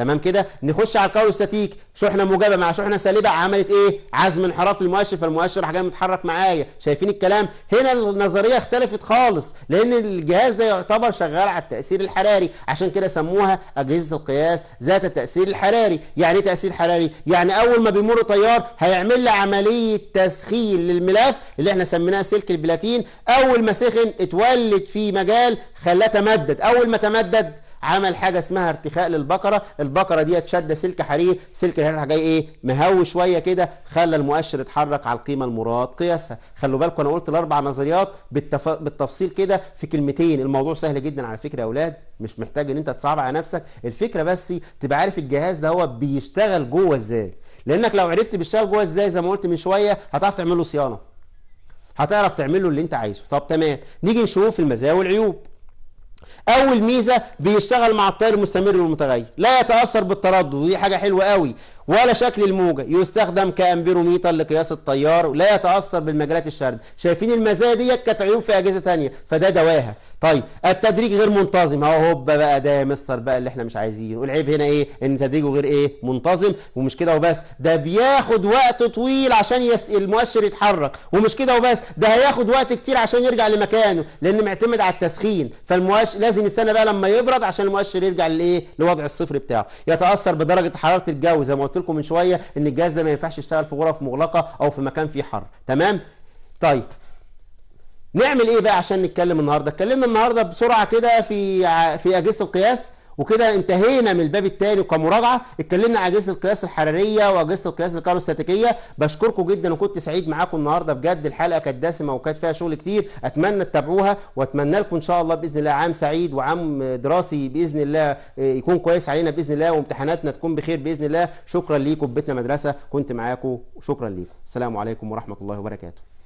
تمام كده نخش على القول ستاتيك شحنه موجبه مع شحنه سالبه عملت ايه عزم انحراف للمؤشر فالمؤشر راح جاي متحرك معايا شايفين الكلام هنا النظريه اختلفت خالص لان الجهاز ده يعتبر شغال على التاثير الحراري عشان كده سموها اجهزه القياس ذات التاثير الحراري يعني ايه تاثير حراري يعني اول ما بيمر طيار هيعمل لي عمليه تسخين للملف اللي احنا سميناه سلك البلاتين اول ما سخن اتولد في مجال خلاه تمدد اول ما تمدد عمل حاجه اسمها ارتخاء للبقره البقره ديت شده سلك حرير سلك الحرير جاي ايه مهوي شويه كده خلى المؤشر اتحرك على القيمه المراد قياسها خلوا بالكم انا قلت الاربع نظريات بالتف... بالتفصيل كده في كلمتين الموضوع سهل جدا على فكره يا اولاد مش محتاج ان انت تصعب على نفسك الفكره بس تبقى عارف الجهاز ده هو بيشتغل جوه ازاي لانك لو عرفت بيشتغل جوه ازاي زي ما قلت من شويه هتعرف تعمل له صيانه هتعرف تعمل له اللي انت عايزه طب تمام نيجي نشوف المزايا والعيوب اول ميزه بيشتغل مع التيار المستمر والمتغير لا يتاثر بالتردد ودي حاجه حلوه قوي ولا شكل الموجه يستخدم كامبيروميتر لقياس التيار لا يتاثر بالمجالات الشاردة شايفين المزايا ديت كانت عيوب في اجهزه ثانيه فده دواها طيب التدريج غير منتظم اهو هوبا بقى ده يا مستر بقى اللي احنا مش عايزينه العيب هنا ايه ان تدريجه غير ايه منتظم ومش كده وبس ده بياخد وقت طويل عشان يس... المؤشر يتحرك ومش كده وبس ده هياخد وقت كتير عشان يرجع لمكانه لان معتمد على التسخين فالمؤشر لازم يستنى بقى لما يبرد عشان المؤشر يرجع لايه لوضع الصفر بتاعه يتاثر بدرجه حراره الجو زي ما قلت لكم من شويه ان الجهاز ده ما ينفعش يشتغل في غرف مغلقه او في مكان فيه حر تمام طيب نعمل ايه بقى عشان نتكلم النهارده اتكلمنا النهارده بسرعه كده في في اجهزه القياس وكده انتهينا من الباب الثاني كمراجعه اتكلمنا عن اجهزه القياس الحراريه واجهزه القياس الكاروستاتيكيه بشكركم جدا وكنت سعيد معاكم النهارده بجد الحلقه كانت دسمه وكانت فيها شغل كتير اتمنى تتابعوها واتمنى لكم ان شاء الله باذن الله عام سعيد وعام دراسي باذن الله آه، يكون كويس علينا باذن الله وامتحاناتنا تكون بخير باذن الله شكرا ليكم بيتنا مدرسه كنت معاكم وشكرا ليكم السلام عليكم ورحمه الله وبركاته